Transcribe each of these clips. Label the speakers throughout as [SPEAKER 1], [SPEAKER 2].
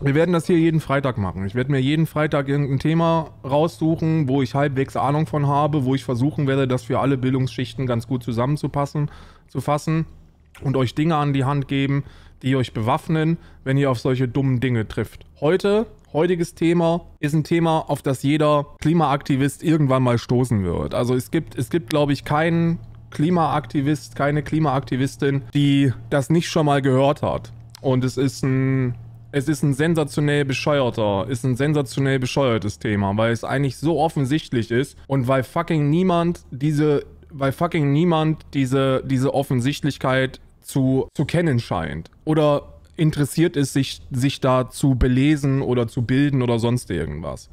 [SPEAKER 1] Wir werden das hier jeden Freitag machen. Ich werde mir jeden Freitag irgendein Thema raussuchen, wo ich halbwegs Ahnung von habe, wo ich versuchen werde, das für alle Bildungsschichten ganz gut zusammenzupassen, zu fassen und euch Dinge an die Hand geben, die euch bewaffnen, wenn ihr auf solche dummen Dinge trifft. Heute, heutiges Thema, ist ein Thema, auf das jeder Klimaaktivist irgendwann mal stoßen wird. Also es gibt, es gibt glaube ich, keinen Klimaaktivist, keine Klimaaktivistin, die das nicht schon mal gehört hat. Und es ist ein es ist ein sensationell bescheuerter, ist ein sensationell bescheuertes Thema, weil es eigentlich so offensichtlich ist und weil fucking niemand diese, weil fucking niemand diese, diese Offensichtlichkeit zu, zu kennen scheint. Oder interessiert ist, sich, sich da zu belesen oder zu bilden oder sonst irgendwas.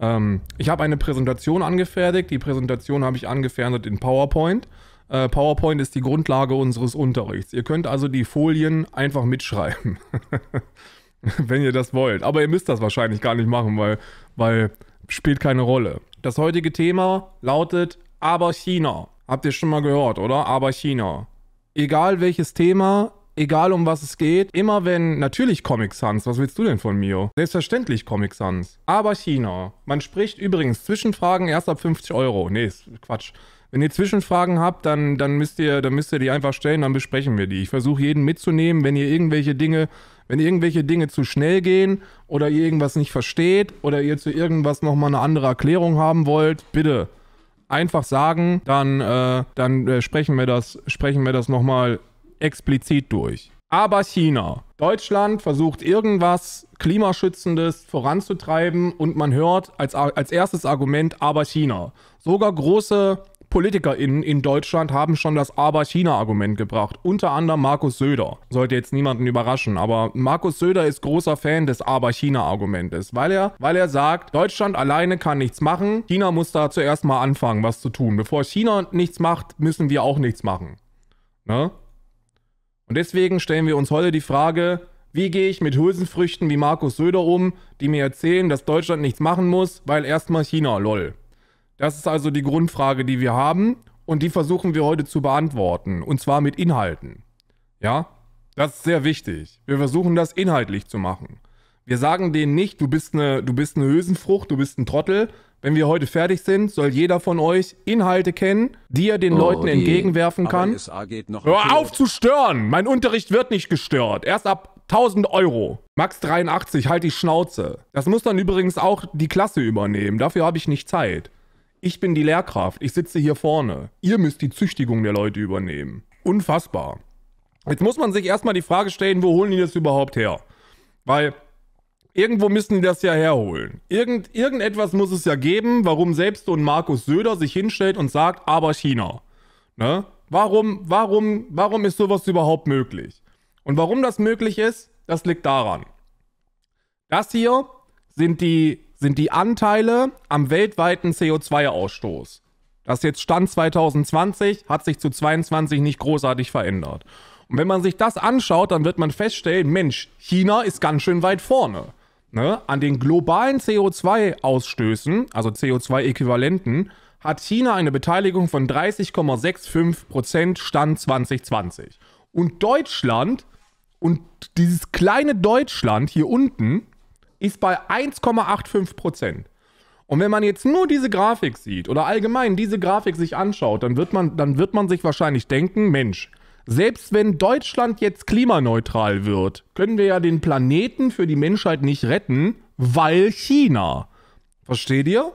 [SPEAKER 1] Ähm, ich habe eine Präsentation angefertigt. Die Präsentation habe ich angefertigt in PowerPoint. Äh, PowerPoint ist die Grundlage unseres Unterrichts. Ihr könnt also die Folien einfach mitschreiben, wenn ihr das wollt. Aber ihr müsst das wahrscheinlich gar nicht machen, weil, weil spielt keine Rolle. Das heutige Thema lautet Aber China. Habt ihr schon mal gehört, oder? Aber China. Egal welches Thema, egal um was es geht, immer wenn, natürlich Comic Sans, was willst du denn von mir? Selbstverständlich Comic Sans. Aber China. Man spricht übrigens Zwischenfragen erst ab 50 Euro. Nee, ist Quatsch. Wenn ihr Zwischenfragen habt, dann, dann, müsst ihr, dann müsst ihr die einfach stellen, dann besprechen wir die. Ich versuche jeden mitzunehmen, wenn ihr irgendwelche Dinge, wenn irgendwelche Dinge zu schnell gehen oder ihr irgendwas nicht versteht oder ihr zu irgendwas nochmal eine andere Erklärung haben wollt, bitte einfach sagen, dann, äh, dann äh, sprechen wir das, sprechen wir das nochmal explizit durch. Aber China. Deutschland versucht irgendwas Klimaschützendes voranzutreiben und man hört als, als erstes Argument aber China. Sogar große PolitikerInnen in Deutschland haben schon das Aber-China-Argument gebracht. Unter anderem Markus Söder. Sollte jetzt niemanden überraschen, aber Markus Söder ist großer Fan des Aber-China-Argumentes, weil er, weil er sagt, Deutschland alleine kann nichts machen. China muss da zuerst mal anfangen, was zu tun. Bevor China nichts macht, müssen wir auch nichts machen. Ne? Und deswegen stellen wir uns heute die Frage, wie gehe ich mit Hülsenfrüchten wie Markus Söder um, die mir erzählen, dass Deutschland nichts machen muss, weil erstmal China, lol. Das ist also die Grundfrage, die wir haben und die versuchen wir heute zu beantworten und zwar mit Inhalten. Ja, das ist sehr wichtig. Wir versuchen das inhaltlich zu machen. Wir sagen denen nicht, du bist eine, du bist eine Hülsenfrucht, du bist ein Trottel. Wenn wir heute fertig sind, soll jeder von euch Inhalte kennen, die er den oh, Leuten je. entgegenwerfen kann. Hör auf zu stören! Mein Unterricht wird nicht gestört. Erst ab 1000 Euro. Max 83, halt die Schnauze. Das muss dann übrigens auch die Klasse übernehmen. Dafür habe ich nicht Zeit. Ich bin die Lehrkraft, ich sitze hier vorne. Ihr müsst die Züchtigung der Leute übernehmen. Unfassbar. Jetzt muss man sich erstmal die Frage stellen, wo holen die das überhaupt her? Weil irgendwo müssen die das ja herholen. Irgend, irgendetwas muss es ja geben, warum selbst so ein Markus Söder sich hinstellt und sagt, aber China. Ne? Warum, warum, warum ist sowas überhaupt möglich? Und warum das möglich ist, das liegt daran. Das hier sind die sind die Anteile am weltweiten CO2-Ausstoß. Das jetzt Stand 2020 hat sich zu 22 nicht großartig verändert. Und wenn man sich das anschaut, dann wird man feststellen, Mensch, China ist ganz schön weit vorne. Ne? An den globalen CO2-Ausstößen, also CO2-Äquivalenten, hat China eine Beteiligung von 30,65% Stand 2020. Und Deutschland und dieses kleine Deutschland hier unten ist bei 1,85 Prozent. Und wenn man jetzt nur diese Grafik sieht oder allgemein diese Grafik sich anschaut, dann wird man, dann wird man sich wahrscheinlich denken, Mensch, selbst wenn Deutschland jetzt klimaneutral wird, können wir ja den Planeten für die Menschheit nicht retten, weil China. Versteht ihr?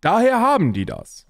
[SPEAKER 1] Daher haben die das.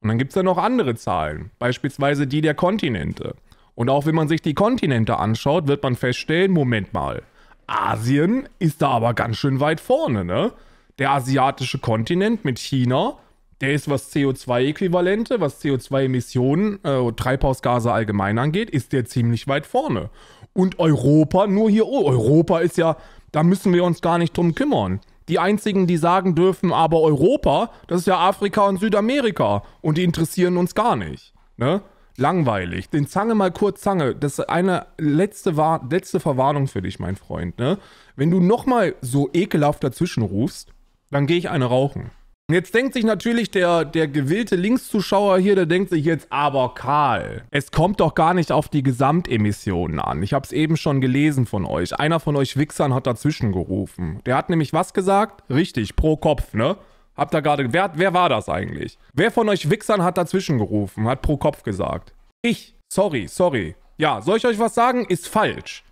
[SPEAKER 1] Und dann gibt es ja noch andere Zahlen, beispielsweise die der Kontinente. Und auch wenn man sich die Kontinente anschaut, wird man feststellen, Moment mal, Asien ist da aber ganz schön weit vorne, ne? Der asiatische Kontinent mit China, der ist, was CO2-Äquivalente, was CO2-Emissionen, äh, Treibhausgase allgemein angeht, ist der ziemlich weit vorne. Und Europa, nur hier, oh, Europa ist ja, da müssen wir uns gar nicht drum kümmern. Die einzigen, die sagen dürfen, aber Europa, das ist ja Afrika und Südamerika und die interessieren uns gar nicht. Ne? langweilig. Den Zange mal kurz Zange. Das ist eine letzte, War letzte Verwarnung für dich, mein Freund. Ne? Wenn du nochmal so ekelhaft dazwischen rufst, dann gehe ich eine rauchen. Jetzt denkt sich natürlich der, der gewillte Linkszuschauer hier, der denkt sich jetzt, aber Karl, es kommt doch gar nicht auf die Gesamtemissionen an. Ich habe es eben schon gelesen von euch. Einer von euch Wichsern hat dazwischen gerufen. Der hat nämlich was gesagt? Richtig, pro Kopf, ne? Habt ihr gerade... Wer, wer war das eigentlich? Wer von euch Wichsern hat dazwischen gerufen? Hat pro Kopf gesagt. Ich. Sorry, sorry. Ja, soll ich euch was sagen? Ist falsch.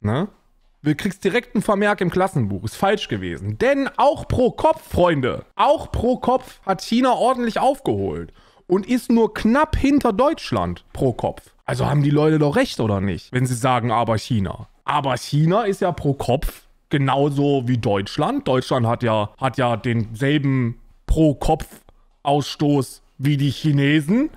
[SPEAKER 1] Ne? Du kriegst direkt einen Vermerk im Klassenbuch. Ist falsch gewesen. Denn auch pro Kopf, Freunde, auch pro Kopf hat China ordentlich aufgeholt. Und ist nur knapp hinter Deutschland pro Kopf. Also haben die Leute doch recht, oder nicht? Wenn sie sagen, aber China. Aber China ist ja pro Kopf genauso wie Deutschland. Deutschland hat ja, hat ja denselben Pro-Kopf-Ausstoß wie die Chinesen.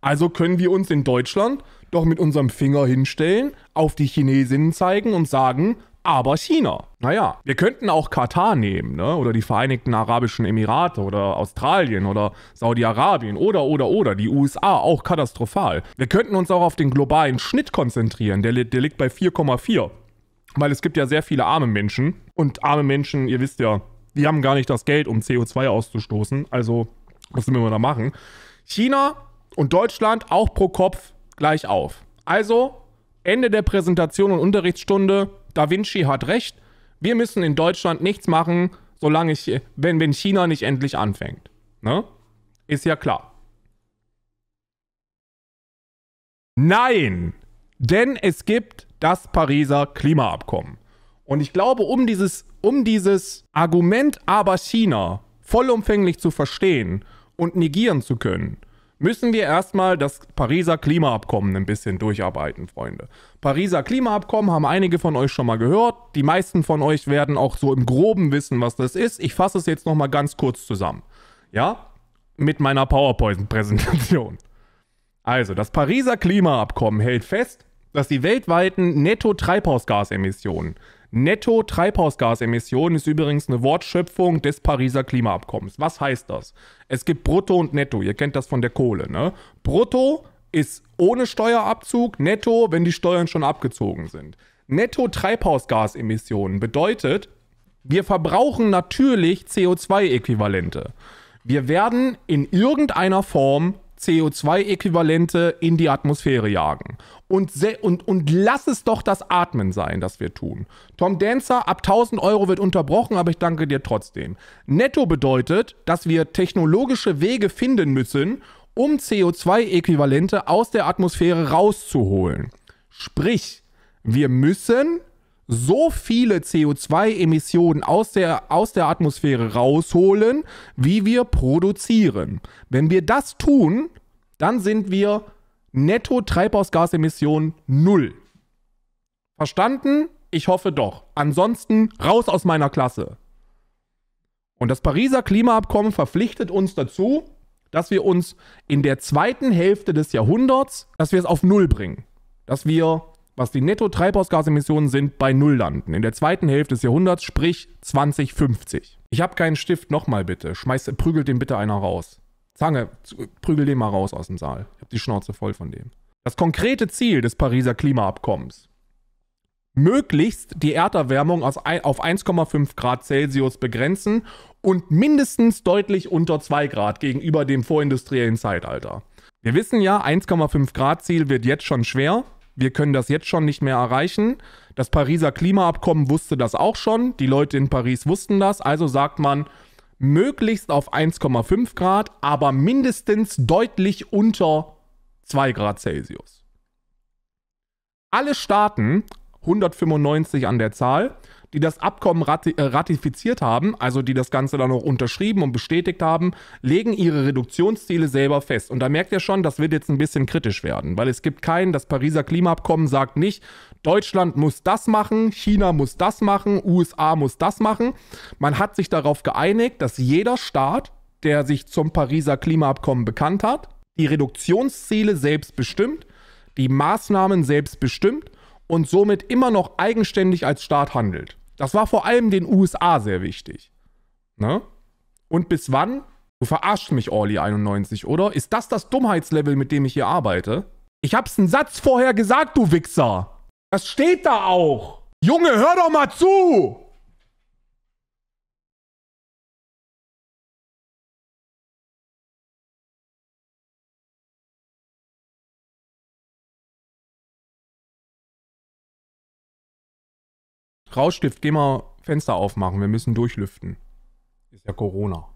[SPEAKER 1] Also können wir uns in Deutschland doch mit unserem Finger hinstellen, auf die Chinesinnen zeigen und sagen, aber China. Naja, wir könnten auch Katar nehmen, ne? oder die Vereinigten Arabischen Emirate oder Australien oder Saudi-Arabien oder, oder, oder, die USA, auch katastrophal. Wir könnten uns auch auf den globalen Schnitt konzentrieren, der, der liegt bei 4,4. Weil es gibt ja sehr viele arme Menschen. Und arme Menschen, ihr wisst ja, die haben gar nicht das Geld, um CO2 auszustoßen. Also, was müssen wir da machen? China und Deutschland auch pro Kopf gleich auf. Also, Ende der Präsentation und Unterrichtsstunde. Da Vinci hat recht. Wir müssen in Deutschland nichts machen, solange ich, wenn, wenn China nicht endlich anfängt. Ne? Ist ja klar. Nein, denn es gibt das Pariser Klimaabkommen. Und ich glaube, um dieses, um dieses Argument aber China vollumfänglich zu verstehen und negieren zu können, müssen wir erstmal das Pariser Klimaabkommen ein bisschen durcharbeiten, Freunde. Pariser Klimaabkommen haben einige von euch schon mal gehört. Die meisten von euch werden auch so im groben wissen, was das ist. Ich fasse es jetzt nochmal ganz kurz zusammen. Ja? Mit meiner PowerPoint-Präsentation. Also, das Pariser Klimaabkommen hält fest, dass die weltweiten Netto-Treibhausgasemissionen, Netto-Treibhausgasemissionen ist übrigens eine Wortschöpfung des Pariser Klimaabkommens. Was heißt das? Es gibt Brutto und Netto. Ihr kennt das von der Kohle, ne? Brutto ist ohne Steuerabzug, Netto, wenn die Steuern schon abgezogen sind. Netto-Treibhausgasemissionen bedeutet, wir verbrauchen natürlich CO2-Äquivalente. Wir werden in irgendeiner Form CO2-Äquivalente in die Atmosphäre jagen. Und, und, und lass es doch das Atmen sein, das wir tun. Tom Dancer, ab 1000 Euro wird unterbrochen, aber ich danke dir trotzdem. Netto bedeutet, dass wir technologische Wege finden müssen, um CO2-Äquivalente aus der Atmosphäre rauszuholen. Sprich, wir müssen so viele CO2-Emissionen aus der, aus der Atmosphäre rausholen, wie wir produzieren. Wenn wir das tun, dann sind wir netto Treibhausgasemissionen null. Verstanden? Ich hoffe doch. Ansonsten raus aus meiner Klasse. Und das Pariser Klimaabkommen verpflichtet uns dazu, dass wir uns in der zweiten Hälfte des Jahrhunderts, dass wir es auf Null bringen. Dass wir was die Netto-Treibhausgasemissionen sind, bei Null landen. In der zweiten Hälfte des Jahrhunderts, sprich 2050. Ich habe keinen Stift, nochmal bitte. Schmeiß, prügelt den bitte einer raus. Zange, prügel den mal raus aus dem Saal. Ich habe die Schnauze voll von dem. Das konkrete Ziel des Pariser Klimaabkommens. Möglichst die Erderwärmung auf 1,5 Grad Celsius begrenzen und mindestens deutlich unter 2 Grad gegenüber dem vorindustriellen Zeitalter. Wir wissen ja, 1,5 Grad Ziel wird jetzt schon schwer wir können das jetzt schon nicht mehr erreichen. Das Pariser Klimaabkommen wusste das auch schon, die Leute in Paris wussten das, also sagt man möglichst auf 1,5 Grad, aber mindestens deutlich unter 2 Grad Celsius. Alle Staaten, 195 an der Zahl, die das Abkommen äh, ratifiziert haben, also die das Ganze dann auch unterschrieben und bestätigt haben, legen ihre Reduktionsziele selber fest. Und da merkt ihr schon, das wird jetzt ein bisschen kritisch werden, weil es gibt keinen, das Pariser Klimaabkommen sagt nicht, Deutschland muss das machen, China muss das machen, USA muss das machen. Man hat sich darauf geeinigt, dass jeder Staat, der sich zum Pariser Klimaabkommen bekannt hat, die Reduktionsziele selbst bestimmt, die Maßnahmen selbst bestimmt und somit immer noch eigenständig als Staat handelt. Das war vor allem den USA sehr wichtig. Ne? Und bis wann? Du verarschst mich, Orly91, oder? Ist das das Dummheitslevel, mit dem ich hier arbeite? Ich hab's einen Satz vorher gesagt, du Wichser! Das steht da auch! Junge, hör doch mal zu! Rauschstift, geh mal Fenster aufmachen, wir müssen durchlüften. Ist ja Corona.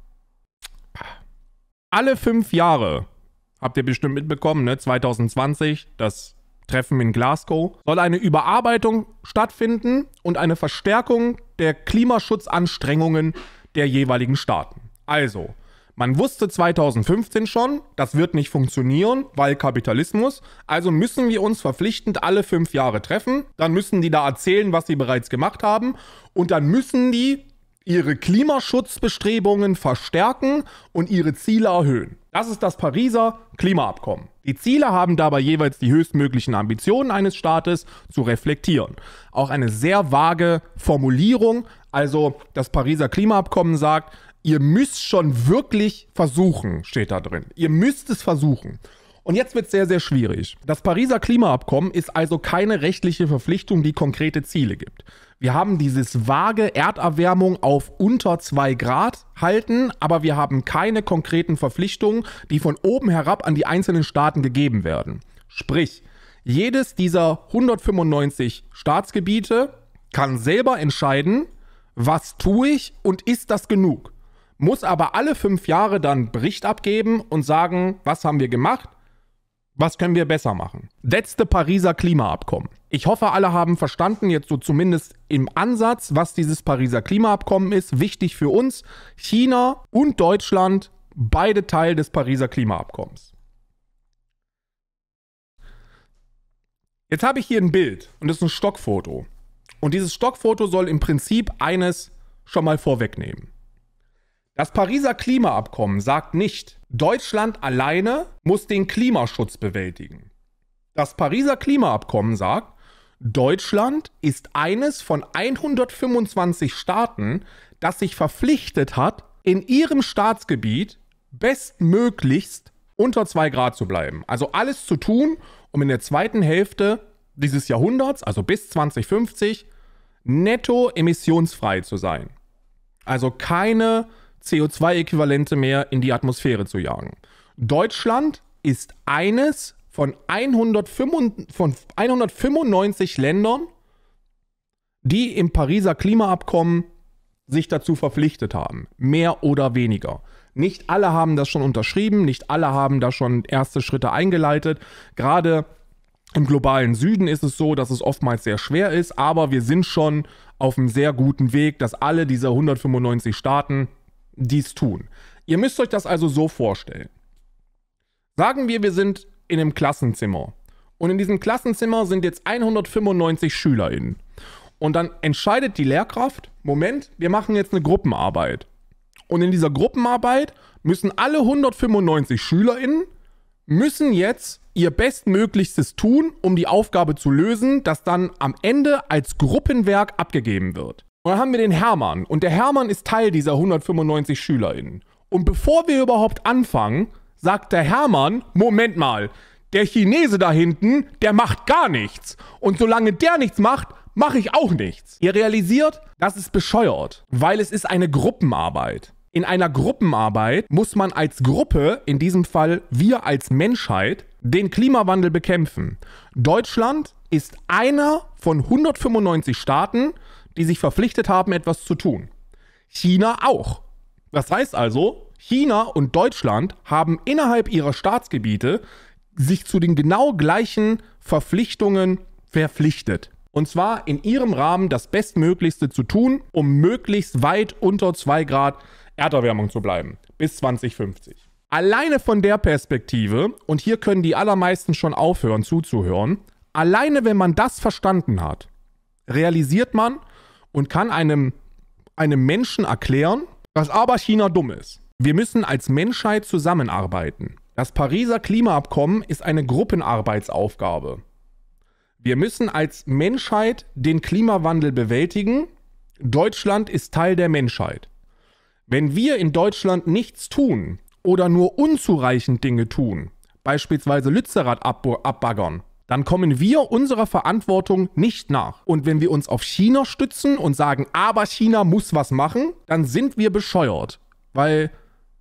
[SPEAKER 1] Alle fünf Jahre, habt ihr bestimmt mitbekommen, ne? 2020, das Treffen in Glasgow, soll eine Überarbeitung stattfinden und eine Verstärkung der Klimaschutzanstrengungen der jeweiligen Staaten. Also, man wusste 2015 schon, das wird nicht funktionieren, weil Kapitalismus. Also müssen wir uns verpflichtend alle fünf Jahre treffen. Dann müssen die da erzählen, was sie bereits gemacht haben. Und dann müssen die ihre Klimaschutzbestrebungen verstärken und ihre Ziele erhöhen. Das ist das Pariser Klimaabkommen. Die Ziele haben dabei jeweils die höchstmöglichen Ambitionen eines Staates zu reflektieren. Auch eine sehr vage Formulierung. Also das Pariser Klimaabkommen sagt, ihr müsst schon wirklich versuchen, steht da drin. Ihr müsst es versuchen. Und jetzt wird es sehr, sehr schwierig. Das Pariser Klimaabkommen ist also keine rechtliche Verpflichtung, die konkrete Ziele gibt. Wir haben dieses vage Erderwärmung auf unter 2 Grad halten, aber wir haben keine konkreten Verpflichtungen, die von oben herab an die einzelnen Staaten gegeben werden. Sprich, jedes dieser 195 Staatsgebiete kann selber entscheiden, was tue ich und ist das genug? muss aber alle fünf Jahre dann Bericht abgeben und sagen, was haben wir gemacht, was können wir besser machen. Letzte Pariser Klimaabkommen. Ich hoffe, alle haben verstanden, jetzt so zumindest im Ansatz, was dieses Pariser Klimaabkommen ist. Wichtig für uns, China und Deutschland, beide Teil des Pariser Klimaabkommens. Jetzt habe ich hier ein Bild und das ist ein Stockfoto. Und dieses Stockfoto soll im Prinzip eines schon mal vorwegnehmen. Das Pariser Klimaabkommen sagt nicht, Deutschland alleine muss den Klimaschutz bewältigen. Das Pariser Klimaabkommen sagt, Deutschland ist eines von 125 Staaten, das sich verpflichtet hat, in ihrem Staatsgebiet bestmöglichst unter 2 Grad zu bleiben. Also alles zu tun, um in der zweiten Hälfte dieses Jahrhunderts, also bis 2050, netto emissionsfrei zu sein. Also keine CO2-Äquivalente mehr in die Atmosphäre zu jagen. Deutschland ist eines von, 195, Ländern, die im Pariser Klimaabkommen sich dazu verpflichtet haben, mehr oder weniger. Nicht alle haben das schon unterschrieben, nicht alle haben da schon erste Schritte eingeleitet. Gerade im globalen Süden ist es so, dass es oftmals sehr schwer ist, aber wir sind schon auf einem sehr guten Weg, dass alle diese 195 Staaten dies tun. Ihr müsst euch das also so vorstellen. Sagen wir, wir sind in einem Klassenzimmer. Und in diesem Klassenzimmer sind jetzt 195 SchülerInnen. Und dann entscheidet die Lehrkraft, Moment, wir machen jetzt eine Gruppenarbeit. Und in dieser Gruppenarbeit müssen alle 195 SchülerInnen müssen jetzt ihr Bestmöglichstes tun, um die Aufgabe zu lösen, das dann am Ende als Gruppenwerk abgegeben wird. Und dann haben wir den Hermann. Und der Hermann ist Teil dieser 195 SchülerInnen. Und bevor wir überhaupt anfangen, sagt der Hermann, Moment mal, der Chinese da hinten, der macht gar nichts. Und solange der nichts macht, mache ich auch nichts. Ihr realisiert, das ist bescheuert, weil es ist eine Gruppenarbeit. In einer Gruppenarbeit muss man als Gruppe, in diesem Fall wir als Menschheit, den Klimawandel bekämpfen. Deutschland ist einer von 195 Staaten, die sich verpflichtet haben, etwas zu tun. China auch. Das heißt also, China und Deutschland haben innerhalb ihrer Staatsgebiete sich zu den genau gleichen Verpflichtungen verpflichtet. Und zwar in ihrem Rahmen das Bestmöglichste zu tun, um möglichst weit unter 2 Grad Erderwärmung zu bleiben. Bis 2050. Alleine von der Perspektive, und hier können die allermeisten schon aufhören zuzuhören, alleine wenn man das verstanden hat, realisiert man, und kann einem, einem Menschen erklären, dass aber China dumm ist. Wir müssen als Menschheit zusammenarbeiten. Das Pariser Klimaabkommen ist eine Gruppenarbeitsaufgabe. Wir müssen als Menschheit den Klimawandel bewältigen. Deutschland ist Teil der Menschheit. Wenn wir in Deutschland nichts tun oder nur unzureichend Dinge tun, beispielsweise Lützerath abbaggern, dann kommen wir unserer Verantwortung nicht nach. Und wenn wir uns auf China stützen und sagen, aber China muss was machen, dann sind wir bescheuert, weil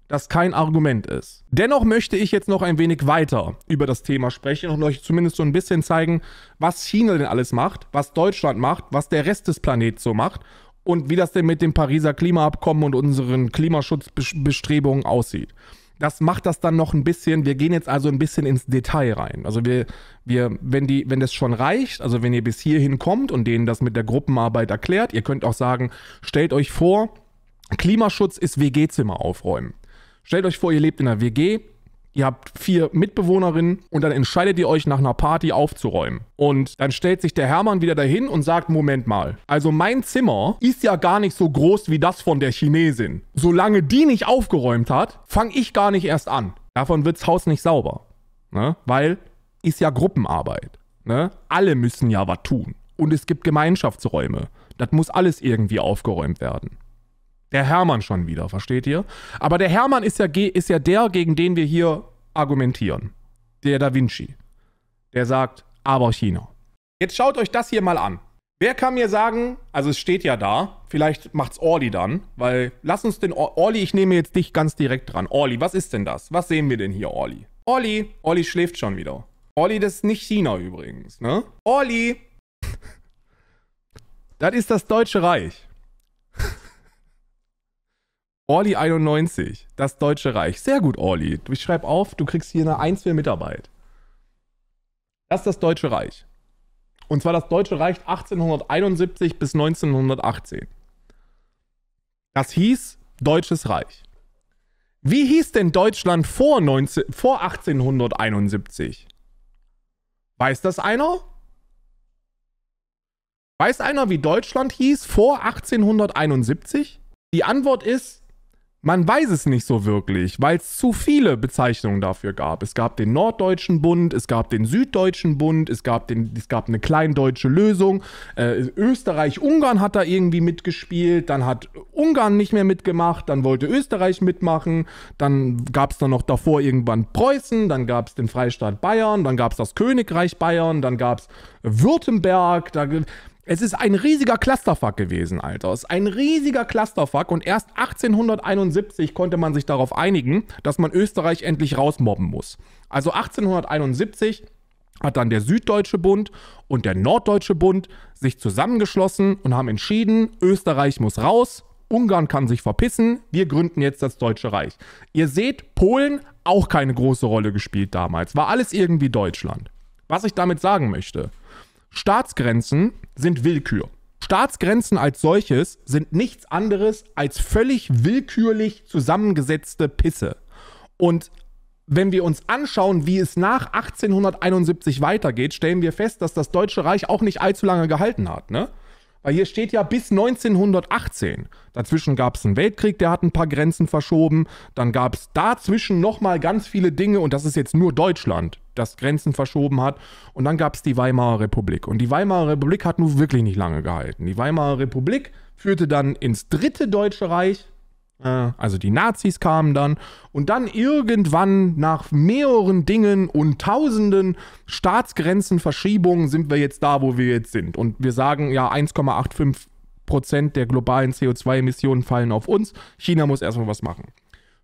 [SPEAKER 1] das kein Argument ist. Dennoch möchte ich jetzt noch ein wenig weiter über das Thema sprechen und euch zumindest so ein bisschen zeigen, was China denn alles macht, was Deutschland macht, was der Rest des Planets so macht und wie das denn mit dem Pariser Klimaabkommen und unseren Klimaschutzbestrebungen aussieht. Das macht das dann noch ein bisschen, wir gehen jetzt also ein bisschen ins Detail rein. Also wir, wir, wenn die, wenn das schon reicht, also wenn ihr bis hierhin kommt und denen das mit der Gruppenarbeit erklärt, ihr könnt auch sagen, stellt euch vor, Klimaschutz ist WG-Zimmer aufräumen. Stellt euch vor, ihr lebt in einer WG, ihr habt vier Mitbewohnerinnen und dann entscheidet ihr euch nach einer Party aufzuräumen. Und dann stellt sich der Hermann wieder dahin und sagt, Moment mal, also mein Zimmer ist ja gar nicht so groß wie das von der Chinesin. Solange die nicht aufgeräumt hat, fange ich gar nicht erst an. Davon wird's Haus nicht sauber. Ne? Weil ist ja Gruppenarbeit. Ne? Alle müssen ja was tun. Und es gibt Gemeinschaftsräume. Das muss alles irgendwie aufgeräumt werden. Der Hermann schon wieder, versteht ihr? Aber der Hermann ist ja, ist ja der, gegen den wir hier argumentieren. Der Da Vinci. Der sagt, aber China. Jetzt schaut euch das hier mal an. Wer kann mir sagen, also es steht ja da, vielleicht macht's Orly dann, weil lass uns den Orly, ich nehme jetzt dich ganz direkt dran. Orly, was ist denn das? Was sehen wir denn hier, Orly? Orly, Orly schläft schon wieder. Orly, das ist nicht China übrigens, ne? Orly, das ist das Deutsche Reich. Orly 91, das Deutsche Reich. Sehr gut, Orly. Ich schreibe auf, du kriegst hier eine 1 für Mitarbeit. Das ist das Deutsche Reich. Und zwar das Deutsche Reich 1871 bis 1918. Das hieß Deutsches Reich. Wie hieß denn Deutschland vor, 19, vor 1871? Weiß das einer? Weiß einer, wie Deutschland hieß vor 1871? Die Antwort ist man weiß es nicht so wirklich, weil es zu viele Bezeichnungen dafür gab. Es gab den Norddeutschen Bund, es gab den Süddeutschen Bund, es gab, den, es gab eine kleindeutsche Lösung. Äh, Österreich-Ungarn hat da irgendwie mitgespielt, dann hat Ungarn nicht mehr mitgemacht, dann wollte Österreich mitmachen, dann gab es dann noch davor irgendwann Preußen, dann gab es den Freistaat Bayern, dann gab es das Königreich Bayern, dann gab es Württemberg. Da, es ist ein riesiger Clusterfuck gewesen, Alter. Es ist ein riesiger Clusterfuck und erst 1871 konnte man sich darauf einigen, dass man Österreich endlich rausmobben muss. Also 1871 hat dann der Süddeutsche Bund und der Norddeutsche Bund sich zusammengeschlossen und haben entschieden, Österreich muss raus, Ungarn kann sich verpissen, wir gründen jetzt das Deutsche Reich. Ihr seht, Polen auch keine große Rolle gespielt damals, war alles irgendwie Deutschland. Was ich damit sagen möchte, Staatsgrenzen sind Willkür. Staatsgrenzen als solches sind nichts anderes als völlig willkürlich zusammengesetzte Pisse. Und wenn wir uns anschauen, wie es nach 1871 weitergeht, stellen wir fest, dass das Deutsche Reich auch nicht allzu lange gehalten hat. Ne? Weil hier steht ja bis 1918. Dazwischen gab es einen Weltkrieg, der hat ein paar Grenzen verschoben. Dann gab es dazwischen nochmal ganz viele Dinge und das ist jetzt nur Deutschland, das Grenzen verschoben hat. Und dann gab es die Weimarer Republik. Und die Weimarer Republik hat nun wirklich nicht lange gehalten. Die Weimarer Republik führte dann ins dritte Deutsche Reich Ah. Also die Nazis kamen dann und dann irgendwann nach mehreren Dingen und tausenden Staatsgrenzenverschiebungen sind wir jetzt da, wo wir jetzt sind. Und wir sagen ja 1,85 der globalen CO2-Emissionen fallen auf uns. China muss erstmal was machen.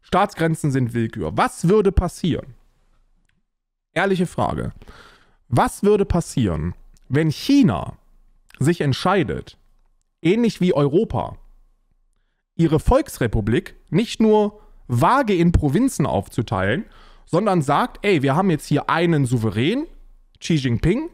[SPEAKER 1] Staatsgrenzen sind Willkür. Was würde passieren? Ehrliche Frage. Was würde passieren, wenn China sich entscheidet, ähnlich wie Europa, ihre Volksrepublik nicht nur vage in Provinzen aufzuteilen, sondern sagt, ey, wir haben jetzt hier einen Souverän, Xi Jinping,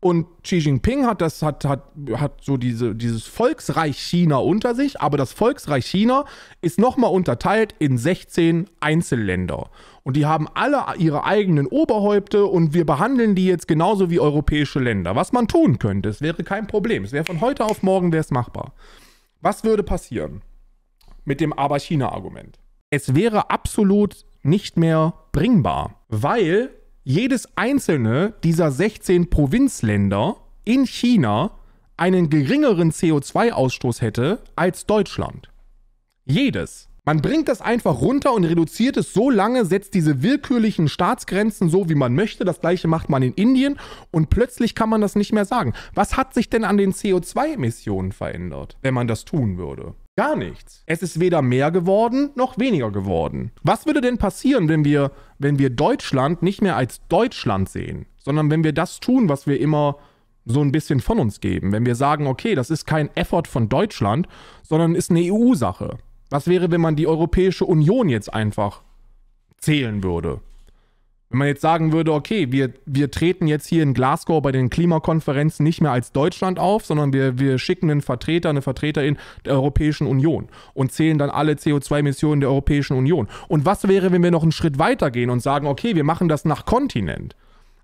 [SPEAKER 1] und Xi Jinping hat das, hat, hat, hat so diese, dieses Volksreich China unter sich, aber das Volksreich China ist nochmal unterteilt in 16 Einzelländer. Und die haben alle ihre eigenen Oberhäupte und wir behandeln die jetzt genauso wie europäische Länder. Was man tun könnte, es wäre kein Problem. Es wäre von heute auf morgen wäre es machbar. Was würde passieren? mit dem Aber-China-Argument. Es wäre absolut nicht mehr bringbar, weil jedes einzelne dieser 16 Provinzländer in China einen geringeren CO2-Ausstoß hätte als Deutschland. Jedes. Man bringt das einfach runter und reduziert es so lange, setzt diese willkürlichen Staatsgrenzen so, wie man möchte. Das gleiche macht man in Indien und plötzlich kann man das nicht mehr sagen. Was hat sich denn an den CO2-Emissionen verändert, wenn man das tun würde? Gar nichts. Es ist weder mehr geworden noch weniger geworden. Was würde denn passieren, wenn wir, wenn wir Deutschland nicht mehr als Deutschland sehen, sondern wenn wir das tun, was wir immer so ein bisschen von uns geben? Wenn wir sagen, okay, das ist kein Effort von Deutschland, sondern ist eine EU-Sache. Was wäre, wenn man die Europäische Union jetzt einfach zählen würde? Wenn man jetzt sagen würde, okay, wir, wir treten jetzt hier in Glasgow bei den Klimakonferenzen nicht mehr als Deutschland auf, sondern wir, wir schicken einen Vertreter, eine Vertreterin der Europäischen Union und zählen dann alle CO2-Emissionen der Europäischen Union. Und was wäre, wenn wir noch einen Schritt weitergehen und sagen, okay, wir machen das nach Kontinent?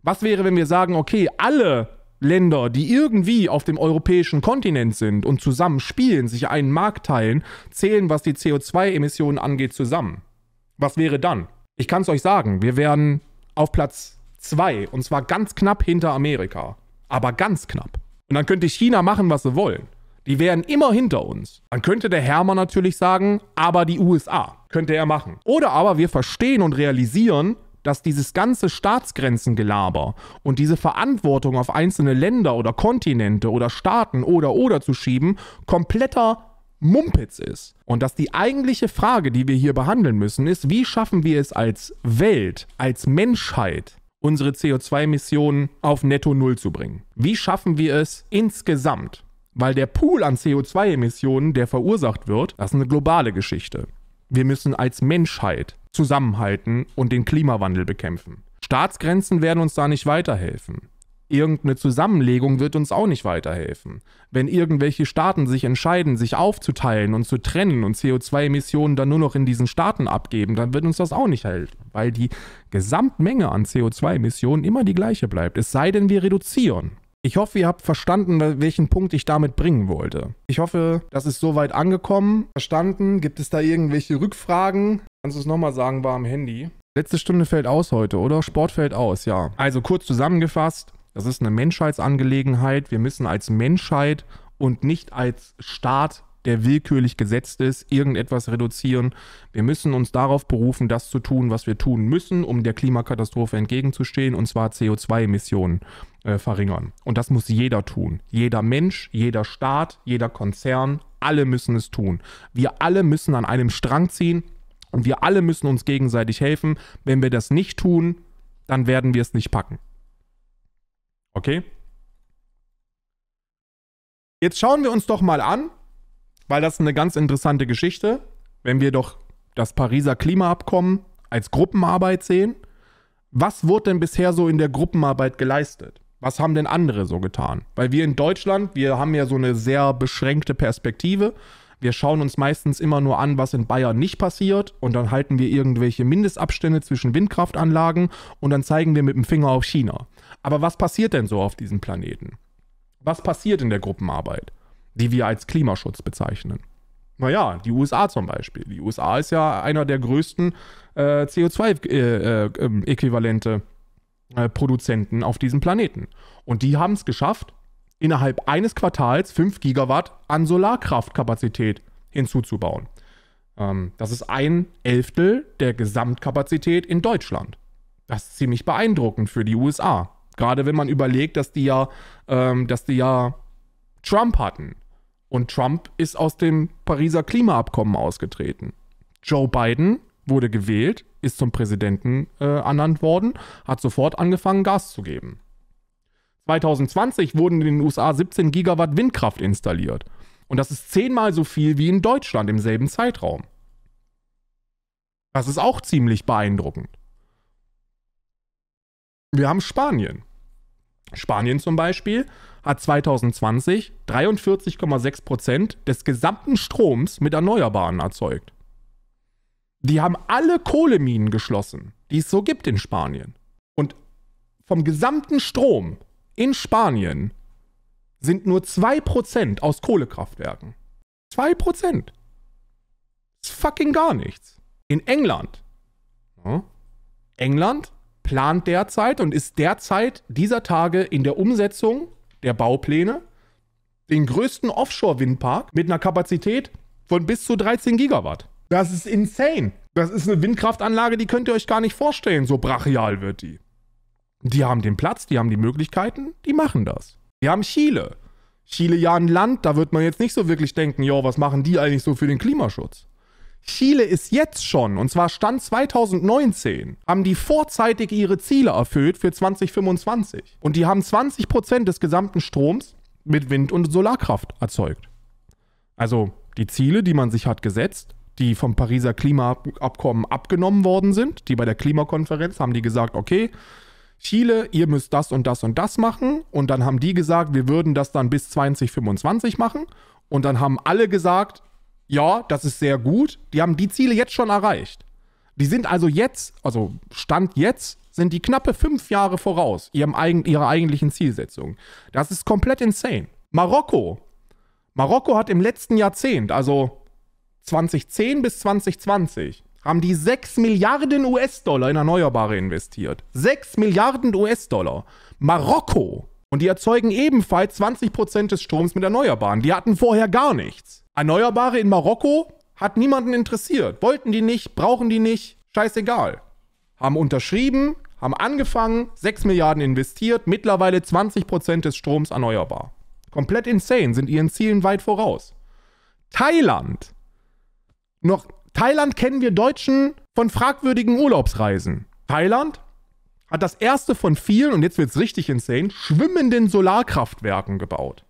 [SPEAKER 1] Was wäre, wenn wir sagen, okay, alle Länder, die irgendwie auf dem europäischen Kontinent sind und zusammen spielen, sich einen Markt teilen, zählen, was die CO2-Emissionen angeht, zusammen? Was wäre dann? Ich kann es euch sagen, wir werden auf Platz 2 und zwar ganz knapp hinter Amerika. Aber ganz knapp. Und dann könnte China machen, was sie wollen. Die wären immer hinter uns. Dann könnte der Hermann natürlich sagen, aber die USA könnte er machen. Oder aber wir verstehen und realisieren, dass dieses ganze Staatsgrenzengelaber und diese Verantwortung auf einzelne Länder oder Kontinente oder Staaten oder oder zu schieben, kompletter Mumpitz ist. Und dass die eigentliche Frage, die wir hier behandeln müssen, ist, wie schaffen wir es als Welt, als Menschheit, unsere CO2-Emissionen auf Netto Null zu bringen? Wie schaffen wir es insgesamt? Weil der Pool an CO2-Emissionen, der verursacht wird, das ist eine globale Geschichte. Wir müssen als Menschheit zusammenhalten und den Klimawandel bekämpfen. Staatsgrenzen werden uns da nicht weiterhelfen irgendeine Zusammenlegung wird uns auch nicht weiterhelfen. Wenn irgendwelche Staaten sich entscheiden, sich aufzuteilen und zu trennen und CO2-Emissionen dann nur noch in diesen Staaten abgeben, dann wird uns das auch nicht helfen, weil die Gesamtmenge an CO2-Emissionen immer die gleiche bleibt, es sei denn, wir reduzieren. Ich hoffe, ihr habt verstanden, welchen Punkt ich damit bringen wollte. Ich hoffe, das ist soweit angekommen, verstanden. Gibt es da irgendwelche Rückfragen? Kannst du es nochmal sagen, war am Handy. Letzte Stunde fällt aus heute, oder? Sport fällt aus, ja. Also kurz zusammengefasst, das ist eine Menschheitsangelegenheit. Wir müssen als Menschheit und nicht als Staat, der willkürlich gesetzt ist, irgendetwas reduzieren. Wir müssen uns darauf berufen, das zu tun, was wir tun müssen, um der Klimakatastrophe entgegenzustehen, und zwar CO2-Emissionen äh, verringern. Und das muss jeder tun. Jeder Mensch, jeder Staat, jeder Konzern, alle müssen es tun. Wir alle müssen an einem Strang ziehen und wir alle müssen uns gegenseitig helfen. Wenn wir das nicht tun, dann werden wir es nicht packen. Okay? Jetzt schauen wir uns doch mal an, weil das eine ganz interessante Geschichte, wenn wir doch das Pariser Klimaabkommen als Gruppenarbeit sehen. Was wurde denn bisher so in der Gruppenarbeit geleistet? Was haben denn andere so getan? Weil wir in Deutschland, wir haben ja so eine sehr beschränkte Perspektive. Wir schauen uns meistens immer nur an, was in Bayern nicht passiert und dann halten wir irgendwelche Mindestabstände zwischen Windkraftanlagen und dann zeigen wir mit dem Finger auf China. Aber was passiert denn so auf diesem Planeten? Was passiert in der Gruppenarbeit, die wir als Klimaschutz bezeichnen? Naja, die USA zum Beispiel. Die USA ist ja einer der größten äh, CO2-Äquivalente äh, äh, ähm, äh, Produzenten auf diesem Planeten. Und die haben es geschafft, innerhalb eines Quartals 5 Gigawatt an Solarkraftkapazität hinzuzubauen. Ähm, das ist ein Elftel der Gesamtkapazität in Deutschland. Das ist ziemlich beeindruckend für die USA. Gerade wenn man überlegt, dass die ja, ähm, dass die ja Trump hatten. Und Trump ist aus dem Pariser Klimaabkommen ausgetreten. Joe Biden wurde gewählt, ist zum Präsidenten äh, ernannt worden, hat sofort angefangen, Gas zu geben. 2020 wurden in den USA 17 Gigawatt Windkraft installiert. Und das ist zehnmal so viel wie in Deutschland im selben Zeitraum. Das ist auch ziemlich beeindruckend. Wir haben Spanien. Spanien zum Beispiel hat 2020 43,6 Prozent des gesamten Stroms mit Erneuerbaren erzeugt. Die haben alle Kohleminen geschlossen, die es so gibt in Spanien. Und vom gesamten Strom in Spanien sind nur 2% aus Kohlekraftwerken. 2%. Ist fucking gar nichts. In England. Ja. Ne? England plant derzeit und ist derzeit dieser Tage in der Umsetzung der Baupläne den größten Offshore-Windpark mit einer Kapazität von bis zu 13 Gigawatt. Das ist insane. Das ist eine Windkraftanlage, die könnt ihr euch gar nicht vorstellen, so brachial wird die. Die haben den Platz, die haben die Möglichkeiten, die machen das. Wir haben Chile. Chile ja ein Land, da wird man jetzt nicht so wirklich denken, jo, was machen die eigentlich so für den Klimaschutz? Chile ist jetzt schon, und zwar Stand 2019, haben die vorzeitig ihre Ziele erfüllt für 2025. Und die haben 20% Prozent des gesamten Stroms mit Wind- und Solarkraft erzeugt. Also die Ziele, die man sich hat gesetzt, die vom Pariser Klimaabkommen abgenommen worden sind, die bei der Klimakonferenz haben die gesagt, okay, Chile, ihr müsst das und das und das machen. Und dann haben die gesagt, wir würden das dann bis 2025 machen. Und dann haben alle gesagt, ja, das ist sehr gut. Die haben die Ziele jetzt schon erreicht. Die sind also jetzt, also Stand jetzt, sind die knappe fünf Jahre voraus ihrem eigen, ihrer eigentlichen Zielsetzung. Das ist komplett insane. Marokko. Marokko hat im letzten Jahrzehnt, also 2010 bis 2020, haben die 6 Milliarden US-Dollar in Erneuerbare investiert. 6 Milliarden US-Dollar. Marokko. Und die erzeugen ebenfalls 20% des Stroms mit Erneuerbaren. Die hatten vorher gar nichts. Erneuerbare in Marokko hat niemanden interessiert. Wollten die nicht, brauchen die nicht, scheißegal. Haben unterschrieben, haben angefangen, 6 Milliarden investiert, mittlerweile 20 Prozent des Stroms erneuerbar. Komplett insane, sind ihren Zielen weit voraus. Thailand. Noch Thailand kennen wir Deutschen von fragwürdigen Urlaubsreisen. Thailand hat das erste von vielen, und jetzt wird es richtig insane, schwimmenden Solarkraftwerken gebaut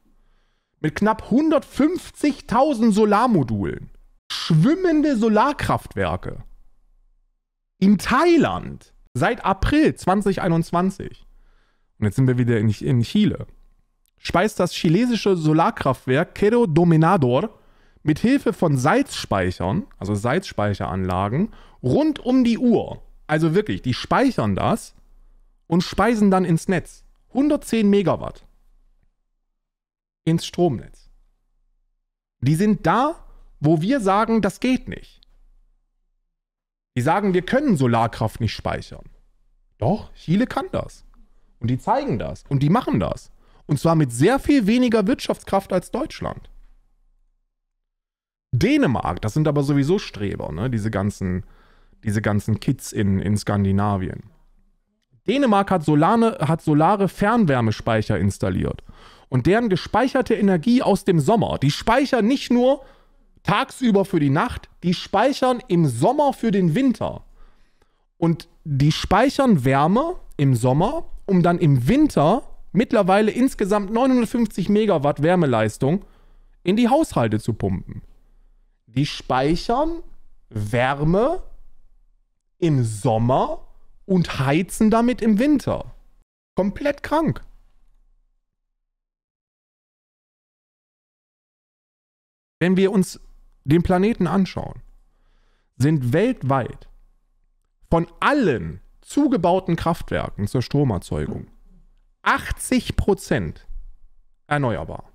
[SPEAKER 1] mit knapp 150.000 Solarmodulen, schwimmende Solarkraftwerke in Thailand seit April 2021. Und jetzt sind wir wieder in, in Chile. Speist das chinesische Solarkraftwerk Quero Dominador mit Hilfe von Salzspeichern, also Salzspeicheranlagen, rund um die Uhr. Also wirklich, die speichern das und speisen dann ins Netz. 110 Megawatt ins Stromnetz. Die sind da, wo wir sagen, das geht nicht. Die sagen, wir können Solarkraft nicht speichern. Doch, Chile kann das. Und die zeigen das. Und die machen das. Und zwar mit sehr viel weniger Wirtschaftskraft als Deutschland. Dänemark, das sind aber sowieso Streber, ne? diese, ganzen, diese ganzen Kids in, in Skandinavien. Dänemark hat, Solane, hat solare Fernwärmespeicher installiert und deren gespeicherte Energie aus dem Sommer, die speichern nicht nur tagsüber für die Nacht, die speichern im Sommer für den Winter. Und die speichern Wärme im Sommer, um dann im Winter mittlerweile insgesamt 950 Megawatt Wärmeleistung in die Haushalte zu pumpen. Die speichern Wärme im Sommer und heizen damit im Winter. Komplett krank. Wenn wir uns den Planeten anschauen, sind weltweit von allen zugebauten Kraftwerken zur Stromerzeugung 80 erneuerbar.